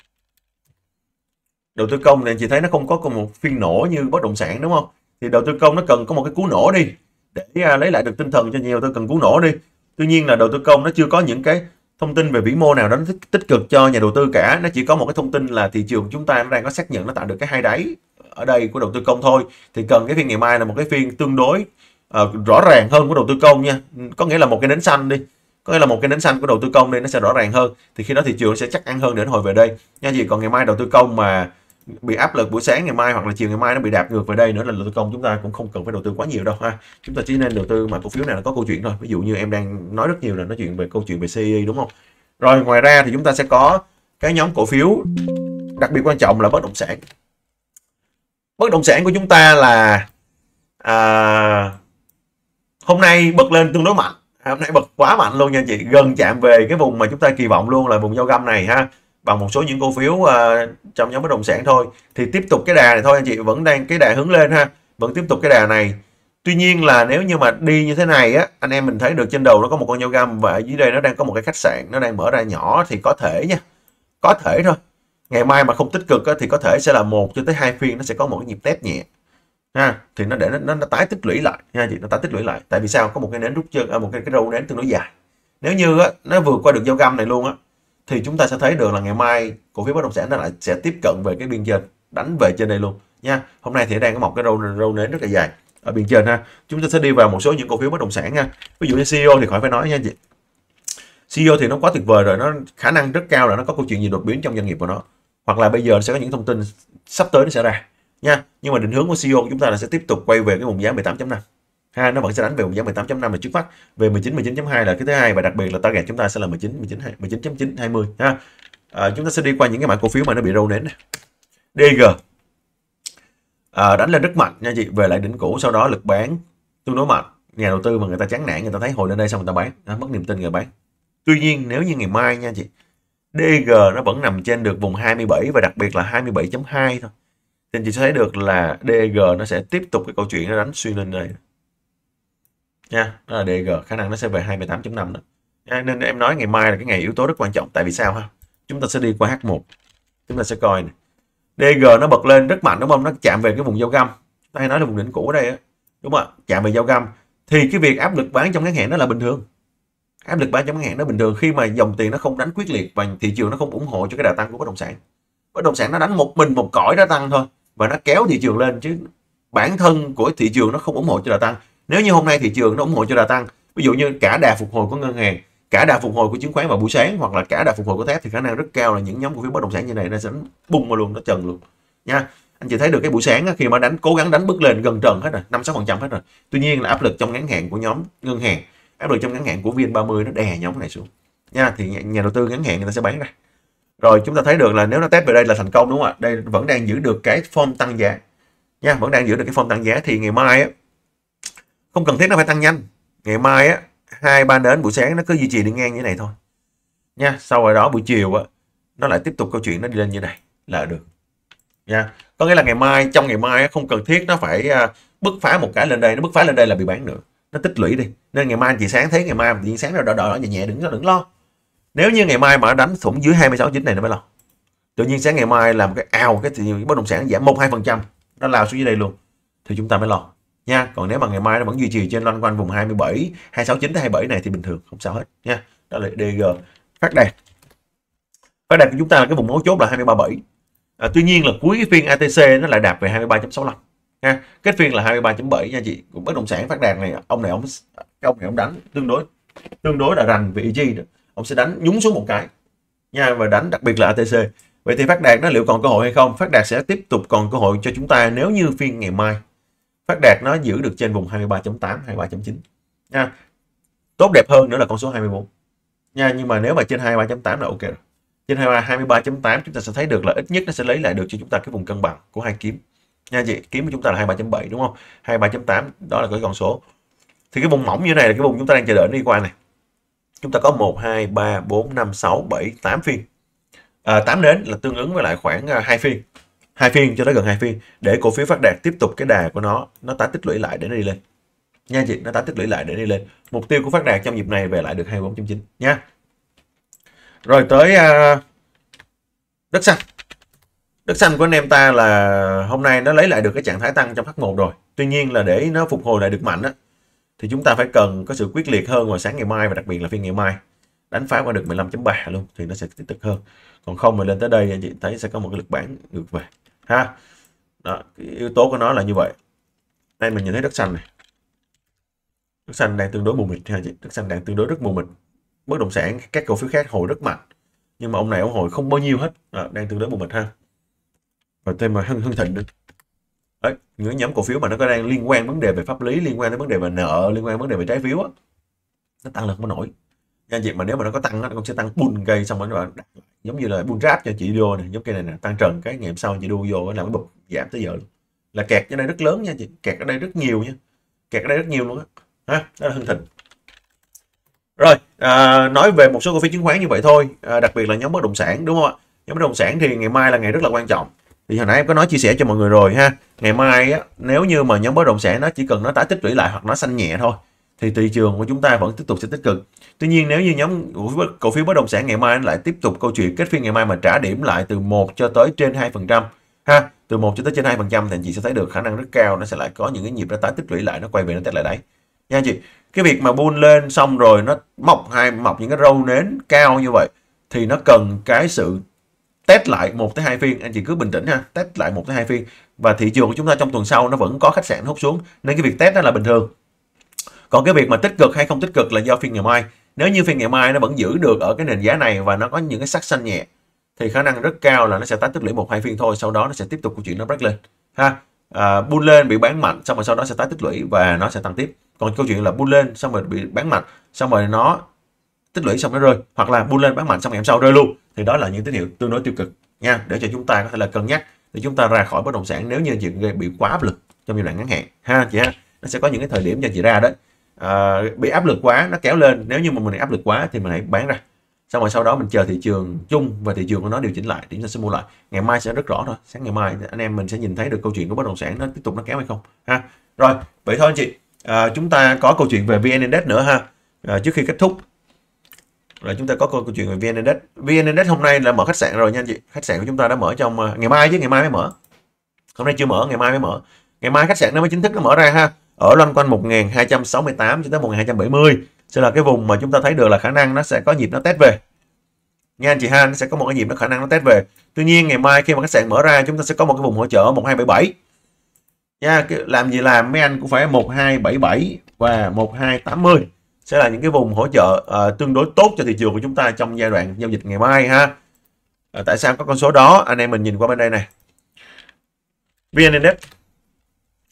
Speaker 1: đầu tư công này chị thấy nó không có một phiên nổ như bất động sản đúng không thì đầu tư công nó cần có một cái cú nổ đi để à, lấy lại được tinh thần cho nhiều tôi cần cú nổ đi tuy nhiên là đầu tư công nó chưa có những cái thông tin về vĩ mô nào đó tích, tích cực cho nhà đầu tư cả nó chỉ có một cái thông tin là thị trường chúng ta nó đang có xác nhận nó tạo được cái hai đáy ở đây của đầu tư công thôi thì cần cái phiên ngày mai là một cái phiên tương đối uh, rõ ràng hơn của đầu tư công nha có nghĩa là một cái nến xanh đi có nghĩa là một cái nến xanh của đầu tư công đi nó sẽ rõ ràng hơn thì khi đó thị trường sẽ chắc ăn hơn để nó hồi về đây nha gì còn ngày mai đầu tư công mà bị áp lực buổi sáng ngày mai hoặc là chiều ngày mai nó bị đạp ngược về đây nữa là đầu tư công chúng ta cũng không cần phải đầu tư quá nhiều đâu ha chúng ta chỉ nên đầu tư mà cổ phiếu này nó có câu chuyện thôi ví dụ như em đang nói rất nhiều là nói chuyện về câu chuyện về CE đúng không rồi ngoài ra thì chúng ta sẽ có cái nhóm cổ phiếu đặc biệt quan trọng là bất động sản bất động sản của chúng ta là à, hôm nay bật lên tương đối mạnh hôm nay bật quá mạnh luôn nha chị gần chạm về cái vùng mà chúng ta kỳ vọng luôn là vùng giao găm này ha bằng một số những cổ phiếu uh, trong nhóm bất động sản thôi thì tiếp tục cái đà này thôi anh chị vẫn đang cái đà hướng lên ha vẫn tiếp tục cái đà này tuy nhiên là nếu như mà đi như thế này á anh em mình thấy được trên đầu nó có một con dao găm và ở dưới đây nó đang có một cái khách sạn nó đang mở ra nhỏ thì có thể nha có thể thôi ngày mai mà không tích cực thì có thể sẽ là một cho tới hai phiên nó sẽ có một cái nhịp test nhẹ ha thì nó để nó, nó, nó tái tích lũy lại nha chị nó tái tích lũy lại tại vì sao có một cái nến rút chân à, một cái cái râu nến tương đối dài nếu như á, nó vượt qua được giao găm này luôn á thì chúng ta sẽ thấy được là ngày mai cổ phiếu bất động sản nó lại sẽ tiếp cận về cái biên trên đánh về trên đây luôn nha hôm nay thì đang có một cái râu râu nến rất là dài ở biên trên ha chúng ta sẽ đi vào một số những cổ phiếu bất động sản nha ví dụ như CEO thì khỏi phải nói nha chị CEO thì nó quá tuyệt vời rồi nó khả năng rất cao là nó có câu chuyện gì đột biến trong doanh nghiệp của nó hoặc là bây giờ sẽ có những thông tin sắp tới nó sẽ ra nha nhưng mà định hướng của CEO của chúng ta là sẽ tiếp tục quay về cái vùng giá 18.5 ha nó vẫn sẽ đánh về vùng giá 18.5 là trước mắt về 19 19.2 là cái thứ hai và đặc biệt là target chúng ta sẽ là 19 19 19.9 20 ha à, chúng ta sẽ đi qua những cái mã cổ phiếu mà nó bị râu nến này. DG à, đánh lên rất mạnh nha chị về lại đỉnh cũ sau đó lực bán tương đối mạnh nhà đầu tư mà người ta chán nản người ta thấy hồi lên đây xong người ta bán à, mất niềm tin người bán tuy nhiên nếu như ngày mai nha chị DG nó vẫn nằm trên được vùng 27 và đặc biệt là 27.2 thôi. Thì chị sẽ thấy được là DG nó sẽ tiếp tục cái câu chuyện nó đánh xuyên lên đây. Nha, đó là DG, khả năng nó sẽ về 28.5 đó. Nha, nên em nói ngày mai là cái ngày yếu tố rất quan trọng. Tại vì sao ha? Chúng ta sẽ đi qua H1. Chúng ta sẽ coi này. DG nó bật lên rất mạnh đúng không? Nó chạm về cái vùng giao găm. Ta hay nói là vùng đỉnh cũ ở đây á. Đúng không ạ? Chạm về giao găm. Thì cái việc áp lực bán trong ngắn hạn nó là bình thường áp lực 300 ngàn nó bình thường khi mà dòng tiền nó không đánh quyết liệt và thị trường nó không ủng hộ cho cái đà tăng của bất động sản bất động sản nó đánh một mình một cõi nó tăng thôi và nó kéo thị trường lên chứ bản thân của thị trường nó không ủng hộ cho đà tăng nếu như hôm nay thị trường nó ủng hộ cho đà tăng ví dụ như cả đà phục hồi của ngân hàng cả đà phục hồi của chứng khoán vào buổi sáng hoặc là cả đà phục hồi của thép thì khả năng rất cao là những nhóm cổ phiếu bất động sản như này nó sẽ bung vào luôn nó trần luôn nha anh chị thấy được cái buổi sáng khi mà đánh cố gắng đánh bước lên gần trần hết rồi năm sáu phần trăm hết rồi tuy nhiên là áp lực trong ngắn hạn của nhóm ngân hàng áp lực trong ngắn hạn của VN30 nó đè nhóm này xuống nha thì nhà đầu tư ngắn hạn người ta sẽ bán ra rồi chúng ta thấy được là nếu nó test về đây là thành công đúng không ạ đây vẫn đang giữ được cái form tăng giá nha vẫn đang giữ được cái form tăng giá thì ngày mai á, không cần thiết nó phải tăng nhanh ngày mai á hai ba đến buổi sáng nó cứ duy trì đi ngang như này thôi nha sau rồi đó buổi chiều á nó lại tiếp tục câu chuyện nó đi lên như này là được nha có nghĩa là ngày mai trong ngày mai không cần thiết nó phải à, bứt phá một cái lên đây nó bứt phá lên đây là bị bán nữa nó tích lũy đi nên ngày mai anh chị sáng thấy ngày mai mình điện sáng rồi đỏ đỏ nhẹ nhẹ đừng có đừng lo nếu như ngày mai mà đánh thủng dưới 26 chín này nó mới lo tự nhiên sáng ngày mai làm cái ao cái thì bất động sản giảm một hai phần trăm nó lao xuống dưới đây luôn thì chúng ta mới lo nha còn nếu mà ngày mai nó vẫn duy trì trên loanh quanh vùng 27 269 tới 27 này thì bình thường không sao hết nha đó là DG phát đạt phát đạt của chúng ta là cái vùng mấu chốt là 237 à, tuy nhiên là cuối cái phiên ATC nó lại đạt về 23.65 ha kết phiên là 23.7 nha chị cũng bất động sản phát đạt này ông này ông cái ông này ông đánh tương đối tương đối là rành về EG đó. ông sẽ đánh nhúng xuống một cái nha và đánh đặc biệt là ATC vậy thì phát đạt nó liệu còn cơ hội hay không phát đạt sẽ tiếp tục còn cơ hội cho chúng ta nếu như phiên ngày mai phát đạt nó giữ được trên vùng 23.8 23.9 nha tốt đẹp hơn nữa là con số 24 nha nhưng mà nếu mà trên 23.8 là ok rồi trên 23.8 chúng ta sẽ thấy được là ít nhất nó sẽ lấy lại được cho chúng ta cái vùng cân bằng của hai kiếm nha chị kiếm của chúng ta là 23.7 đúng không 23.8 đó là cái con số thì cái vùng mỏng như này là cái vùng chúng ta đang chờ đợi nó đi qua này chúng ta có 1 2 3 4 5 6 7 8 phiên à, 8 đến là tương ứng với lại khoảng 2 à, phiên hai phiên cho tới gần hai phiên để cổ phiếu phát đạt tiếp tục cái đà của nó nó tái tích lũy lại để nó đi lên nha chị nó tái tích lũy lại để đi lên mục tiêu của phát đạt trong dịp này về lại được 24.9 nha rồi tới uh, đất xanh đất xanh của anh em ta là hôm nay nó lấy lại được cái trạng thái tăng trong H1 rồi tuy nhiên là để nó phục hồi lại được mạnh á, thì chúng ta phải cần có sự quyết liệt hơn vào sáng ngày mai và đặc biệt là phiên ngày mai đánh phá qua được 15.3 luôn thì nó sẽ tích cực hơn còn không mà lên tới đây anh chị thấy sẽ có một cái lực bản ngược về ha đó, cái yếu tố của nó là như vậy đây mình nhìn thấy đất xanh này đất xanh đang tương đối mù mịt ha chị đất xanh đang tương đối rất mù mịt bất động sản các cổ phiếu khác hồi rất mạnh nhưng mà ông này ông hồi không bao nhiêu hết à, đang tương đối mù mịt ha và ờ, tên mà hưng hưng thịnh nữa Đấy, những nhóm cổ phiếu mà nó có đang liên quan vấn đề về pháp lý liên quan đến vấn đề về nợ liên quan đến vấn đề về trái phiếu á nó tăng là không có nổi nha chị mà nếu mà nó có tăng nó cũng sẽ tăng bùn cây xong rồi nó giống như là bùn ráp cho chị vô này giống cây này nè tăng trần cái ngày hôm sau chị đu vô làm cái bục giảm tới giờ luôn là kẹt ở đây rất lớn nha chị kẹt ở đây rất nhiều nha kẹt ở đây rất nhiều luôn á ha đó là hưng thịnh rồi à, nói về một số cổ phiếu chứng khoán như vậy thôi à, đặc biệt là nhóm bất động sản đúng không ạ nhóm bất động sản thì ngày mai là ngày rất là quan trọng thì hồi nãy em có nói chia sẻ cho mọi người rồi ha ngày mai á, nếu như mà nhóm bất động sản nó chỉ cần nó tái tích lũy lại hoặc nó xanh nhẹ thôi thì thị trường của chúng ta vẫn tiếp tục sẽ tích cực tuy nhiên nếu như nhóm cổ phiếu bất động sản ngày mai lại tiếp tục câu chuyện kết phiên ngày mai mà trả điểm lại từ 1 cho tới trên 2 phần trăm ha từ 1 cho tới trên 2 phần trăm thì anh chị sẽ thấy được khả năng rất cao nó sẽ lại có những cái nhịp nó tái tích lũy lại nó quay về nó test lại đấy nha chị cái việc mà buôn lên xong rồi nó mọc hai mọc những cái râu nến cao như vậy thì nó cần cái sự test lại một tới hai phiên anh chị cứ bình tĩnh ha test lại một tới hai phiên và thị trường của chúng ta trong tuần sau nó vẫn có khách sạn hút xuống nên cái việc test đó là bình thường còn cái việc mà tích cực hay không tích cực là do phiên ngày mai nếu như phiên ngày mai nó vẫn giữ được ở cái nền giá này và nó có những cái sắc xanh nhẹ thì khả năng rất cao là nó sẽ tái tích lũy một hai phiên thôi sau đó nó sẽ tiếp tục câu chuyện nó break lên ha à, bull lên bị bán mạnh xong rồi sau đó sẽ tái tích lũy và nó sẽ tăng tiếp còn câu chuyện là bull lên xong rồi bị bán mạnh xong rồi nó tích lũy xong nó rơi hoặc là bull lên bán mạnh xong ngày hôm sau rơi luôn thì đó là những tín hiệu tương đối tiêu cực nha để cho chúng ta có thể là cân nhắc để chúng ta ra khỏi bất động sản nếu như chị gây bị quá áp lực trong giai đoạn ngắn hạn ha chị ha nó sẽ có những cái thời điểm cho chị ra đó à, bị áp lực quá nó kéo lên nếu như mà mình áp lực quá thì mình hãy bán ra xong rồi sau đó mình chờ thị trường chung và thị trường của nó điều chỉnh lại chúng ta sẽ mua lại ngày mai sẽ rất rõ thôi sáng ngày mai anh em mình sẽ nhìn thấy được câu chuyện của bất động sản nó tiếp tục nó kéo hay không ha rồi vậy thôi anh chị à, chúng ta có câu chuyện về vn index nữa ha à, trước khi kết thúc là chúng ta có câu chuyện về VN Index VN Index hôm nay là mở khách sạn rồi nha anh chị khách sạn của chúng ta đã mở trong à, ngày mai chứ ngày mai mới mở hôm nay chưa mở ngày mai mới mở ngày mai khách sạn nó mới chính thức nó mở ra ha ở loanh quanh 1268 cho tới 1270 sẽ là cái vùng mà chúng ta thấy được là khả năng nó sẽ có nhịp nó test về nha anh chị ha nó sẽ có một cái nhịp nó khả năng nó test về tuy nhiên ngày mai khi mà khách sạn mở ra chúng ta sẽ có một cái vùng hỗ trợ 1277 nha làm gì làm mấy anh cũng phải 1277 và 1280 sẽ là những cái vùng hỗ trợ uh, tương đối tốt cho thị trường của chúng ta trong giai đoạn giao dịch ngày mai ha à, tại sao có con số đó anh em mình nhìn qua bên đây này VN Index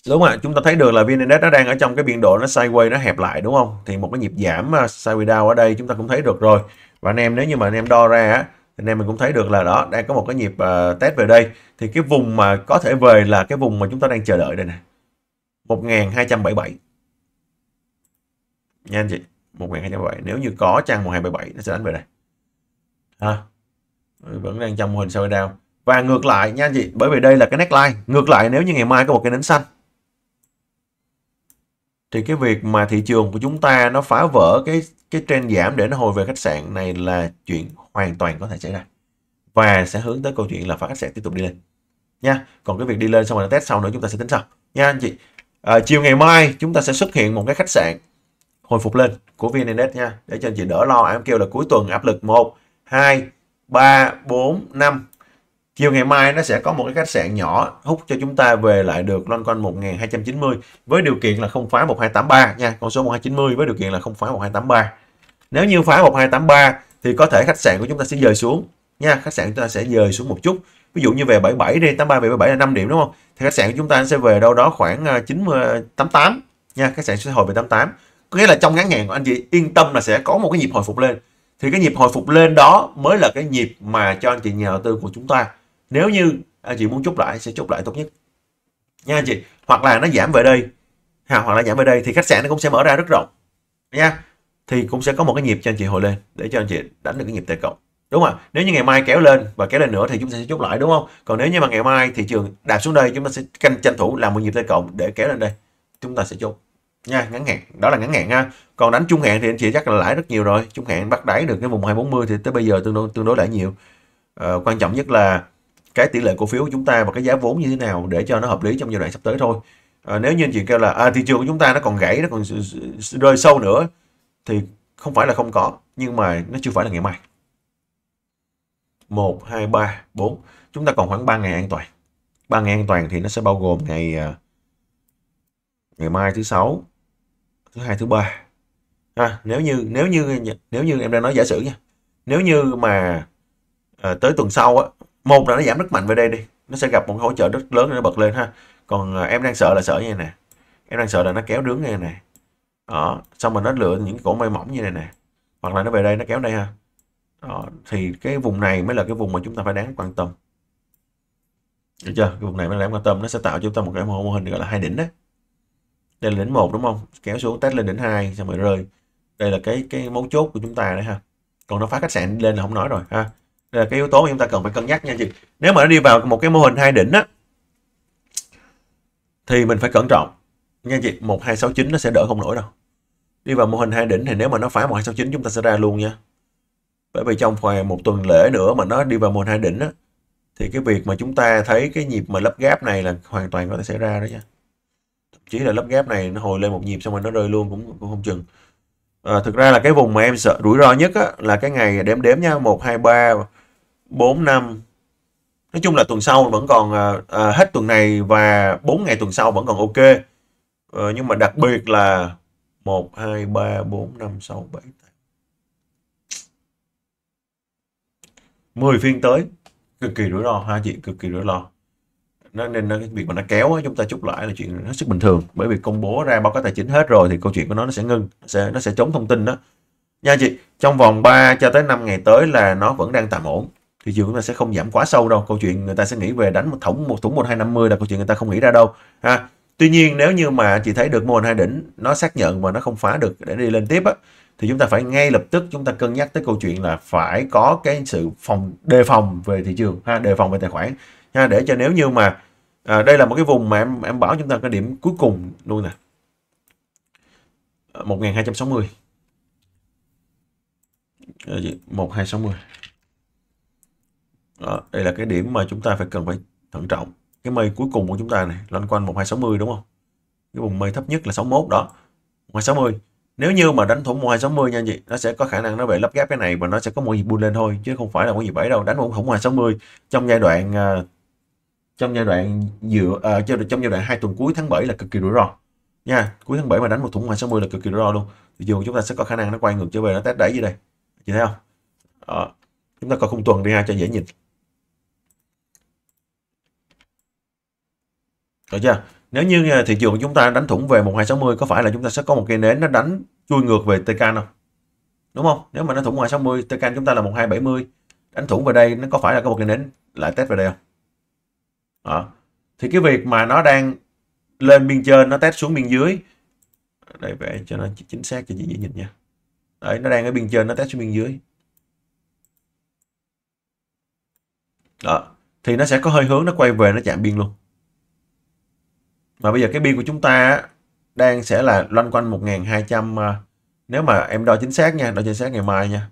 Speaker 1: đúng ạ chúng ta thấy được là VN Index nó đang ở trong cái biên độ nó sideways nó hẹp lại đúng không thì một cái nhịp giảm uh, sideways down ở đây chúng ta cũng thấy được rồi và anh em nếu như mà anh em đo ra á anh em mình cũng thấy được là đó đang có một cái nhịp uh, test về đây thì cái vùng mà có thể về là cái vùng mà chúng ta đang chờ đợi đây nè 1277 nha anh chị 1277 nếu như có trang 1277 nó sẽ đánh về đây ha ừ, vẫn đang trong mô hình soi down và ngược lại nha anh chị bởi vì đây là cái neckline ngược lại nếu như ngày mai có một cái nến xanh thì cái việc mà thị trường của chúng ta nó phá vỡ cái cái trend giảm để nó hồi về khách sạn này là chuyện hoàn toàn có thể xảy ra và sẽ hướng tới câu chuyện là phá khách sạn tiếp tục đi lên nha còn cái việc đi lên xong rồi test sau nữa chúng ta sẽ tính sau nha anh chị à, chiều ngày mai chúng ta sẽ xuất hiện một cái khách sạn hồi phục lên của VN Index nha để cho anh chị đỡ lo em kêu là cuối tuần áp lực 1 2 3 4 5 chiều ngày mai nó sẽ có một cái khách sạn nhỏ hút cho chúng ta về lại được loanh quanh 1290 với điều kiện là không phá 1283 nha con số 1290 với điều kiện là không phá 1283 nếu như phá 1283 thì có thể khách sạn của chúng ta sẽ dời xuống nha khách sạn chúng ta sẽ dời xuống một chút ví dụ như về 77 đi 83 về 77 là 5 điểm đúng không thì khách sạn của chúng ta sẽ về đâu đó khoảng 90 ờ, 88 nha khách sạn sẽ hồi về 88 có nghĩa là trong ngắn hạn anh chị yên tâm là sẽ có một cái nhịp hồi phục lên thì cái nhịp hồi phục lên đó mới là cái nhịp mà cho anh chị nhà đầu tư của chúng ta nếu như anh chị muốn chốt lại sẽ chốt lại tốt nhất nha anh chị hoặc là nó giảm về đây ha, hoặc là giảm về đây thì khách sạn nó cũng sẽ mở ra rất rộng nha thì cũng sẽ có một cái nhịp cho anh chị hồi lên để cho anh chị đánh được cái nhịp tài cộng đúng không nếu như ngày mai kéo lên và kéo lên nữa thì chúng ta sẽ chốt lại đúng không còn nếu như mà ngày mai thị trường đạp xuống đây chúng ta sẽ canh tranh thủ làm một nhịp tài cộng để kéo lên đây chúng ta sẽ chốt nha ngắn hạn đó là ngắn hạn ha còn đánh trung hạn thì anh chị chắc là lãi rất nhiều rồi trung hạn bắt đáy được cái vùng 240 thì tới bây giờ tương đối tương đối lãi nhiều ờ, quan trọng nhất là cái tỷ lệ cổ phiếu của chúng ta và cái giá vốn như thế nào để cho nó hợp lý trong giai đoạn sắp tới thôi à, nếu như anh chị kêu là à, thị trường của chúng ta nó còn gãy nó còn rơi sâu nữa thì không phải là không có nhưng mà nó chưa phải là ngày mai 1, 2, 3, 4 chúng ta còn khoảng 3 ngày an toàn 3 ngày an toàn thì nó sẽ bao gồm ngày ờ, ngày mai thứ sáu thứ hai thứ ba ha nếu như nếu như nếu như em đang nói giả sử nha nếu như mà à, tới tuần sau á một là nó giảm rất mạnh về đây đi nó sẽ gặp một hỗ trợ rất lớn để nó bật lên ha còn à, em đang sợ là sợ như này nè em đang sợ là nó kéo đứng như này đó xong rồi nó lựa những cổ mây mỏng như này nè hoặc là nó về đây nó kéo đây ha đó. thì cái vùng này mới là cái vùng mà chúng ta phải đáng quan tâm được chưa cái vùng này mới đáng quan tâm nó sẽ tạo cho chúng ta một cái mô hình gọi là hai đỉnh đấy đây là đỉnh một đúng không kéo xuống test lên đỉnh hai xong rồi rơi đây là cái cái mấu chốt của chúng ta đấy ha còn nó phá khách sạn lên là không nói rồi ha đây là cái yếu tố mà chúng ta cần phải cân nhắc nha chị nếu mà nó đi vào một cái mô hình hai đỉnh á thì mình phải cẩn trọng nha chị một hai sáu chín nó sẽ đỡ không nổi đâu đi vào mô hình hai đỉnh thì nếu mà nó phá một hai sáu chín chúng ta sẽ ra luôn nha bởi vì trong khoảng một tuần lễ nữa mà nó đi vào mô hình hai đỉnh á thì cái việc mà chúng ta thấy cái nhịp mà lấp gáp này là hoàn toàn có thể xảy ra đó nha chỉ là lắp ghép này nó hồi lên một nhịp xong rồi nó rơi luôn cũng cũng không chừng à, thực ra là cái vùng mà em sợ rủi ro nhất á, là cái ngày đếm đếm nha một hai ba bốn năm nói chung là tuần sau vẫn còn à, à, hết tuần này và 4 ngày tuần sau vẫn còn ok à, nhưng mà đặc biệt là 1 2 3 4 5 6 7 8 10 phiên tới cực kỳ rủi ro ha chị cực kỳ rủi ro nó nên cái việc mà nó kéo chúng ta chốt lại là chuyện hết sức bình thường bởi vì công bố ra báo cáo tài chính hết rồi thì câu chuyện của nó nó sẽ ngưng nó sẽ nó sẽ chống thông tin đó nha chị trong vòng 3 cho tới 5 ngày tới là nó vẫn đang tạm ổn thị trường chúng ta sẽ không giảm quá sâu đâu câu chuyện người ta sẽ nghĩ về đánh một thủng một thủng một hai năm mươi là câu chuyện người ta không nghĩ ra đâu ha tuy nhiên nếu như mà chị thấy được mô hình hai đỉnh nó xác nhận và nó không phá được để đi lên tiếp á thì chúng ta phải ngay lập tức chúng ta cân nhắc tới câu chuyện là phải có cái sự phòng đề phòng về thị trường ha đề phòng về tài khoản ha để cho nếu như mà à, đây là một cái vùng mà em em bảo chúng ta cái điểm cuối cùng luôn nè 1260 ờ, 1260 ờ, đó, đây là cái điểm mà chúng ta phải cần phải thận trọng cái mây cuối cùng của chúng ta này loanh quanh 1260 đúng không cái vùng mây thấp nhất là 61 đó 1260 nếu như mà đánh thủng 1260 nha anh chị nó sẽ có khả năng nó về lắp ghép cái này và nó sẽ có một gì buôn lên thôi chứ không phải là có gì bảy đâu đánh thủng 1260 trong giai đoạn à, trong giai đoạn dựa à, ờ, trong giai đoạn hai tuần cuối tháng 7 là cực kỳ rủi ro nha cuối tháng 7 mà đánh một thủng ngoài 60 là cực kỳ rủi ro luôn thị trường chúng ta sẽ có khả năng nó quay ngược trở về nó test đẩy gì đây chị thấy không à, chúng ta có khung tuần đi ha cho dễ nhìn được chưa nếu như ờ, thị trường chúng ta đánh thủng về 1260 có phải là chúng ta sẽ có một cây nến nó đánh chui ngược về TK không đúng không nếu mà nó thủng ngoài 60 TK chúng ta là 1270 đánh thủng về đây nó có phải là có một cây nến lại test về đây không đó. thì cái việc mà nó đang lên bên trên nó test xuống bên dưới đây vẽ cho nó chính xác cho chị dễ nhìn nha đấy nó đang ở bên trên nó test xuống bên dưới đó thì nó sẽ có hơi hướng nó quay về nó chạm biên luôn mà bây giờ cái biên của chúng ta đang sẽ là loanh quanh 1200 à, nếu mà em đo chính xác nha đo chính xác ngày mai nha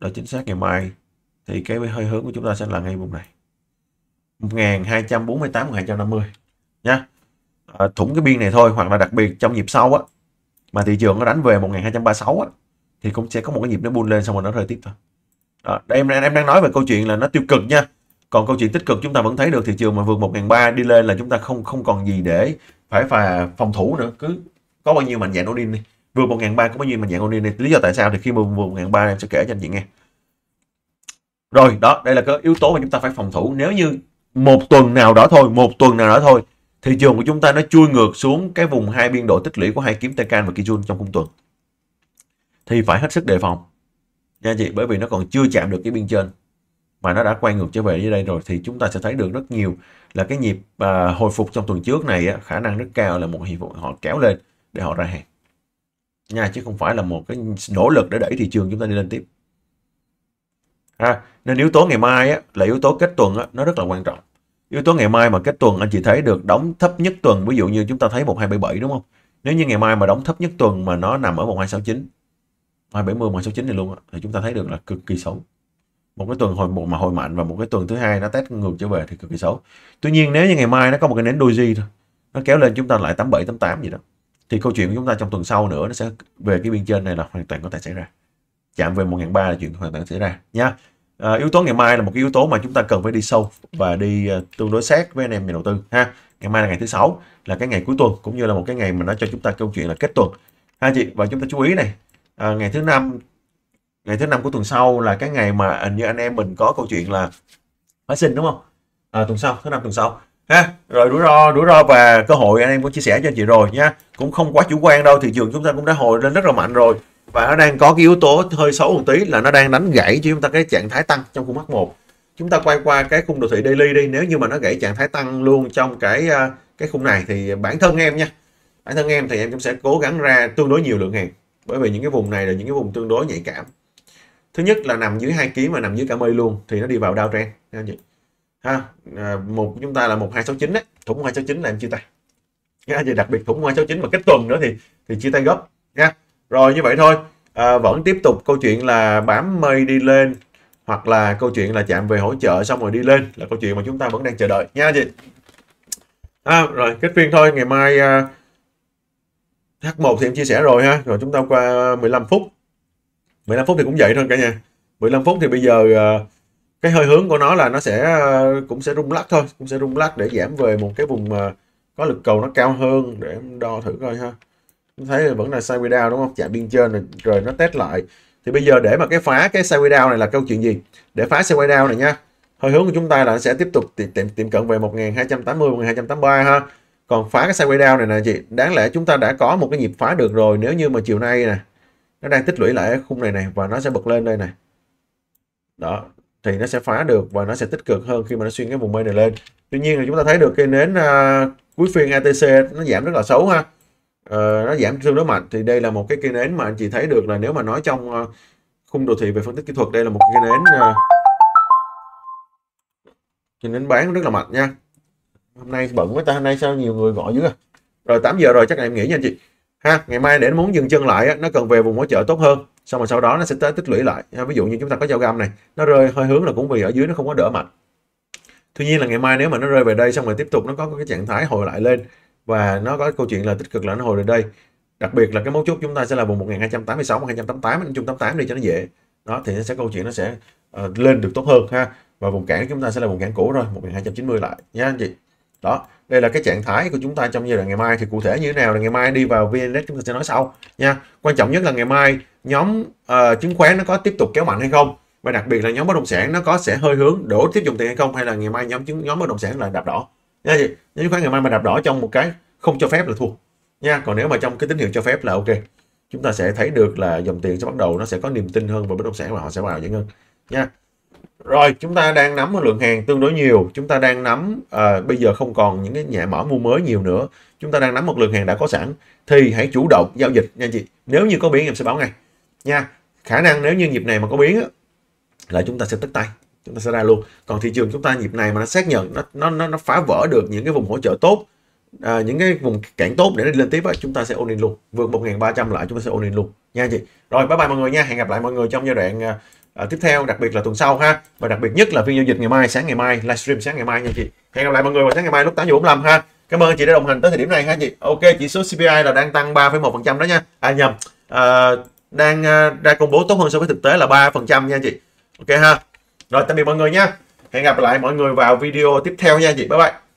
Speaker 1: đo chính xác ngày mai thì cái hơi hướng của chúng ta sẽ là ngay vùng này 1248 1250 nha à, thủng cái biên này thôi hoặc là đặc biệt trong nhịp sau á mà thị trường nó đánh về 1236 á thì cũng sẽ có một cái nhịp nó bull lên xong rồi nó rơi tiếp thôi đó, em em đang nói về câu chuyện là nó tiêu cực nha còn câu chuyện tích cực chúng ta vẫn thấy được thị trường mà vượt 1.300 đi lên là chúng ta không không còn gì để phải và phòng thủ nữa cứ có bao nhiêu mạnh dạng Odin đi vượt 1.300 có bao nhiêu mạnh dạng Odin đi lý do tại sao thì khi mà vượt 1.300 em sẽ kể cho anh chị nghe rồi đó đây là cái yếu tố mà chúng ta phải phòng thủ nếu như một tuần nào đó thôi, một tuần nào đó thôi, thị trường của chúng ta nó chui ngược xuống cái vùng hai biên độ tích lũy của hai kiếm tekan và Kijun trong khung tuần. Thì phải hết sức đề phòng. Nha chị, bởi vì nó còn chưa chạm được cái biên trên mà nó đã quay ngược trở về dưới đây rồi thì chúng ta sẽ thấy được rất nhiều là cái nhịp à, hồi phục trong tuần trước này á, khả năng rất cao là một hiệp họ kéo lên để họ ra hàng nha chứ không phải là một cái nỗ lực để đẩy thị trường chúng ta đi lên tiếp ha nên yếu tố ngày mai á, là yếu tố kết tuần á, nó rất là quan trọng yếu tố ngày mai mà kết tuần anh chị thấy được đóng thấp nhất tuần ví dụ như chúng ta thấy 1277 đúng không nếu như ngày mai mà đóng thấp nhất tuần mà nó nằm ở 1269 270 169 này luôn á, thì chúng ta thấy được là cực kỳ xấu một cái tuần hồi một mà hồi mạnh và một cái tuần thứ hai nó test ngược trở về thì cực kỳ xấu tuy nhiên nếu như ngày mai nó có một cái nến doji thôi nó kéo lên chúng ta lại 87 88 gì đó thì câu chuyện của chúng ta trong tuần sau nữa nó sẽ về cái biên trên này là hoàn toàn có thể xảy ra chạm về 1.300 là chuyện hoàn toàn xảy ra nha à, yếu tố ngày mai là một cái yếu tố mà chúng ta cần phải đi sâu và đi uh, tương đối sát với anh em nhà đầu tư ha ngày mai là ngày thứ sáu là cái ngày cuối tuần cũng như là một cái ngày mà nó cho chúng ta câu chuyện là kết tuần ha chị và chúng ta chú ý này à, ngày thứ năm ngày thứ năm của tuần sau là cái ngày mà như anh em mình có câu chuyện là phá sinh đúng không à, tuần sau thứ năm tuần sau ha rồi rủi ro rủi ro và cơ hội anh em cũng chia sẻ cho chị rồi nha cũng không quá chủ quan đâu thị trường chúng ta cũng đã hồi lên rất là mạnh rồi và nó đang có cái yếu tố hơi xấu một tí là nó đang đánh gãy cho chúng ta cái trạng thái tăng trong khung H1 chúng ta quay qua cái khung đồ thị daily đi nếu như mà nó gãy trạng thái tăng luôn trong cái à, cái khung này thì bản thân em nha bản thân em thì em cũng sẽ cố gắng ra tương đối nhiều lượng hàng bởi vì những cái vùng này là những cái vùng tương đối nhạy cảm thứ nhất là nằm dưới hai ký mà nằm dưới cả mây luôn thì nó đi vào downtrend ha à, một chúng ta là một hai sáu chín đấy thủng hai sáu chín là em chia tay nha, đặc biệt thủng hai sáu chín mà kết tuần nữa thì thì chia tay gấp nha rồi như vậy thôi à, vẫn tiếp tục câu chuyện là bám mây đi lên hoặc là câu chuyện là chạm về hỗ trợ xong rồi đi lên là câu chuyện mà chúng ta vẫn đang chờ đợi nha chị à, rồi kết phiên thôi ngày mai à, H1 thì em chia sẻ rồi ha rồi chúng ta qua 15 phút 15 phút thì cũng vậy thôi cả nhà 15 phút thì bây giờ uh, cái hơi hướng của nó là nó sẽ uh, cũng sẽ rung lắc thôi cũng sẽ rung lắc để giảm về một cái vùng mà có lực cầu nó cao hơn để em đo thử coi ha thấy là vẫn là sideways down đúng không chạm biên trên này, rồi nó test lại thì bây giờ để mà cái phá cái sideways down này là câu chuyện gì để phá sideways down này nha hơi hướng của chúng ta là sẽ tiếp tục tiệm tiệm, tiệm cận về 1280 1283 ha còn phá cái sideways down này nè chị đáng lẽ chúng ta đã có một cái nhịp phá được rồi nếu như mà chiều nay nè nó đang tích lũy lại khung này này và nó sẽ bật lên đây này đó thì nó sẽ phá được và nó sẽ tích cực hơn khi mà nó xuyên cái vùng mây này lên tuy nhiên là chúng ta thấy được cái nến uh, cuối phiên ATC nó giảm rất là xấu ha uh, nó giảm tương đối mạnh thì đây là một cái cây nến mà anh chị thấy được là nếu mà nói trong uh, khung đồ thị về phân tích kỹ thuật đây là một cây nến uh, ờ, cây nến bán rất là mạnh nha hôm nay bận với ta hôm nay sao nhiều người gọi dữ à rồi 8 giờ rồi chắc là em nghỉ nha anh chị ha ngày mai để nó muốn dừng chân lại nó cần về vùng hỗ trợ tốt hơn xong rồi sau đó nó sẽ tới tích lũy lại ví dụ như chúng ta có dao găm này nó rơi hơi hướng là cũng vì ở dưới nó không có đỡ mạnh tuy nhiên là ngày mai nếu mà nó rơi về đây xong rồi tiếp tục nó có cái trạng thái hồi lại lên và nó có câu chuyện là tích cực là nó hồi lại đây đặc biệt là cái mấu chốt chúng ta sẽ là vùng 1286 và 288 288 đi cho nó dễ đó thì nó sẽ câu chuyện nó sẽ uh, lên được tốt hơn ha và vùng cản chúng ta sẽ là vùng cản cũ rồi 1290 lại nha anh chị đó đây là cái trạng thái của chúng ta trong giai đoạn ngày mai thì cụ thể như thế nào là ngày mai đi vào VNX chúng ta sẽ nói sau nha quan trọng nhất là ngày mai nhóm uh, chứng khoán nó có tiếp tục kéo mạnh hay không và đặc biệt là nhóm bất động sản nó có sẽ hơi hướng đổ tiếp dùng tiền hay không hay là ngày mai nhóm chứng nhóm bất động sản là đạp đỏ nha nếu chứng khoán ngày mai mà đạp đỏ trong một cái không cho phép là thua nha còn nếu mà trong cái tín hiệu cho phép là ok chúng ta sẽ thấy được là dòng tiền sẽ bắt đầu nó sẽ có niềm tin hơn vào bất động sản và họ sẽ vào những hơn nha rồi chúng ta đang nắm một lượng hàng tương đối nhiều chúng ta đang nắm à, bây giờ không còn những cái nhà mở mua mới nhiều nữa chúng ta đang nắm một lượng hàng đã có sẵn thì hãy chủ động giao dịch nha chị nếu như có biến em sẽ báo ngay nha khả năng nếu như nhịp này mà có biến là chúng ta sẽ tức tay chúng ta sẽ ra luôn còn thị trường chúng ta nhịp này mà nó xác nhận nó nó nó phá vỡ được những cái vùng hỗ trợ tốt à, những cái vùng cản tốt để lên tiếp á, chúng ta sẽ ôn in luôn vượt 1.300 lại chúng ta sẽ ôn in luôn nha chị rồi bye bye mọi người nha hẹn gặp lại mọi người trong giai đoạn à, à, tiếp theo đặc biệt là tuần sau ha và đặc biệt nhất là phiên giao dịch ngày mai sáng ngày mai livestream sáng ngày mai nha chị hẹn gặp lại mọi người vào sáng ngày mai lúc 8 giờ 45 ha cảm ơn chị đã đồng hành tới thời điểm này ha chị ok chỉ số CPI là đang tăng 3,1% đó nha à nhầm à, đang ra à, công bố tốt hơn so với thực tế là 3% nha chị ok ha rồi tạm biệt mọi người nha. Hẹn gặp lại mọi người vào video tiếp theo nha chị. Bye bye.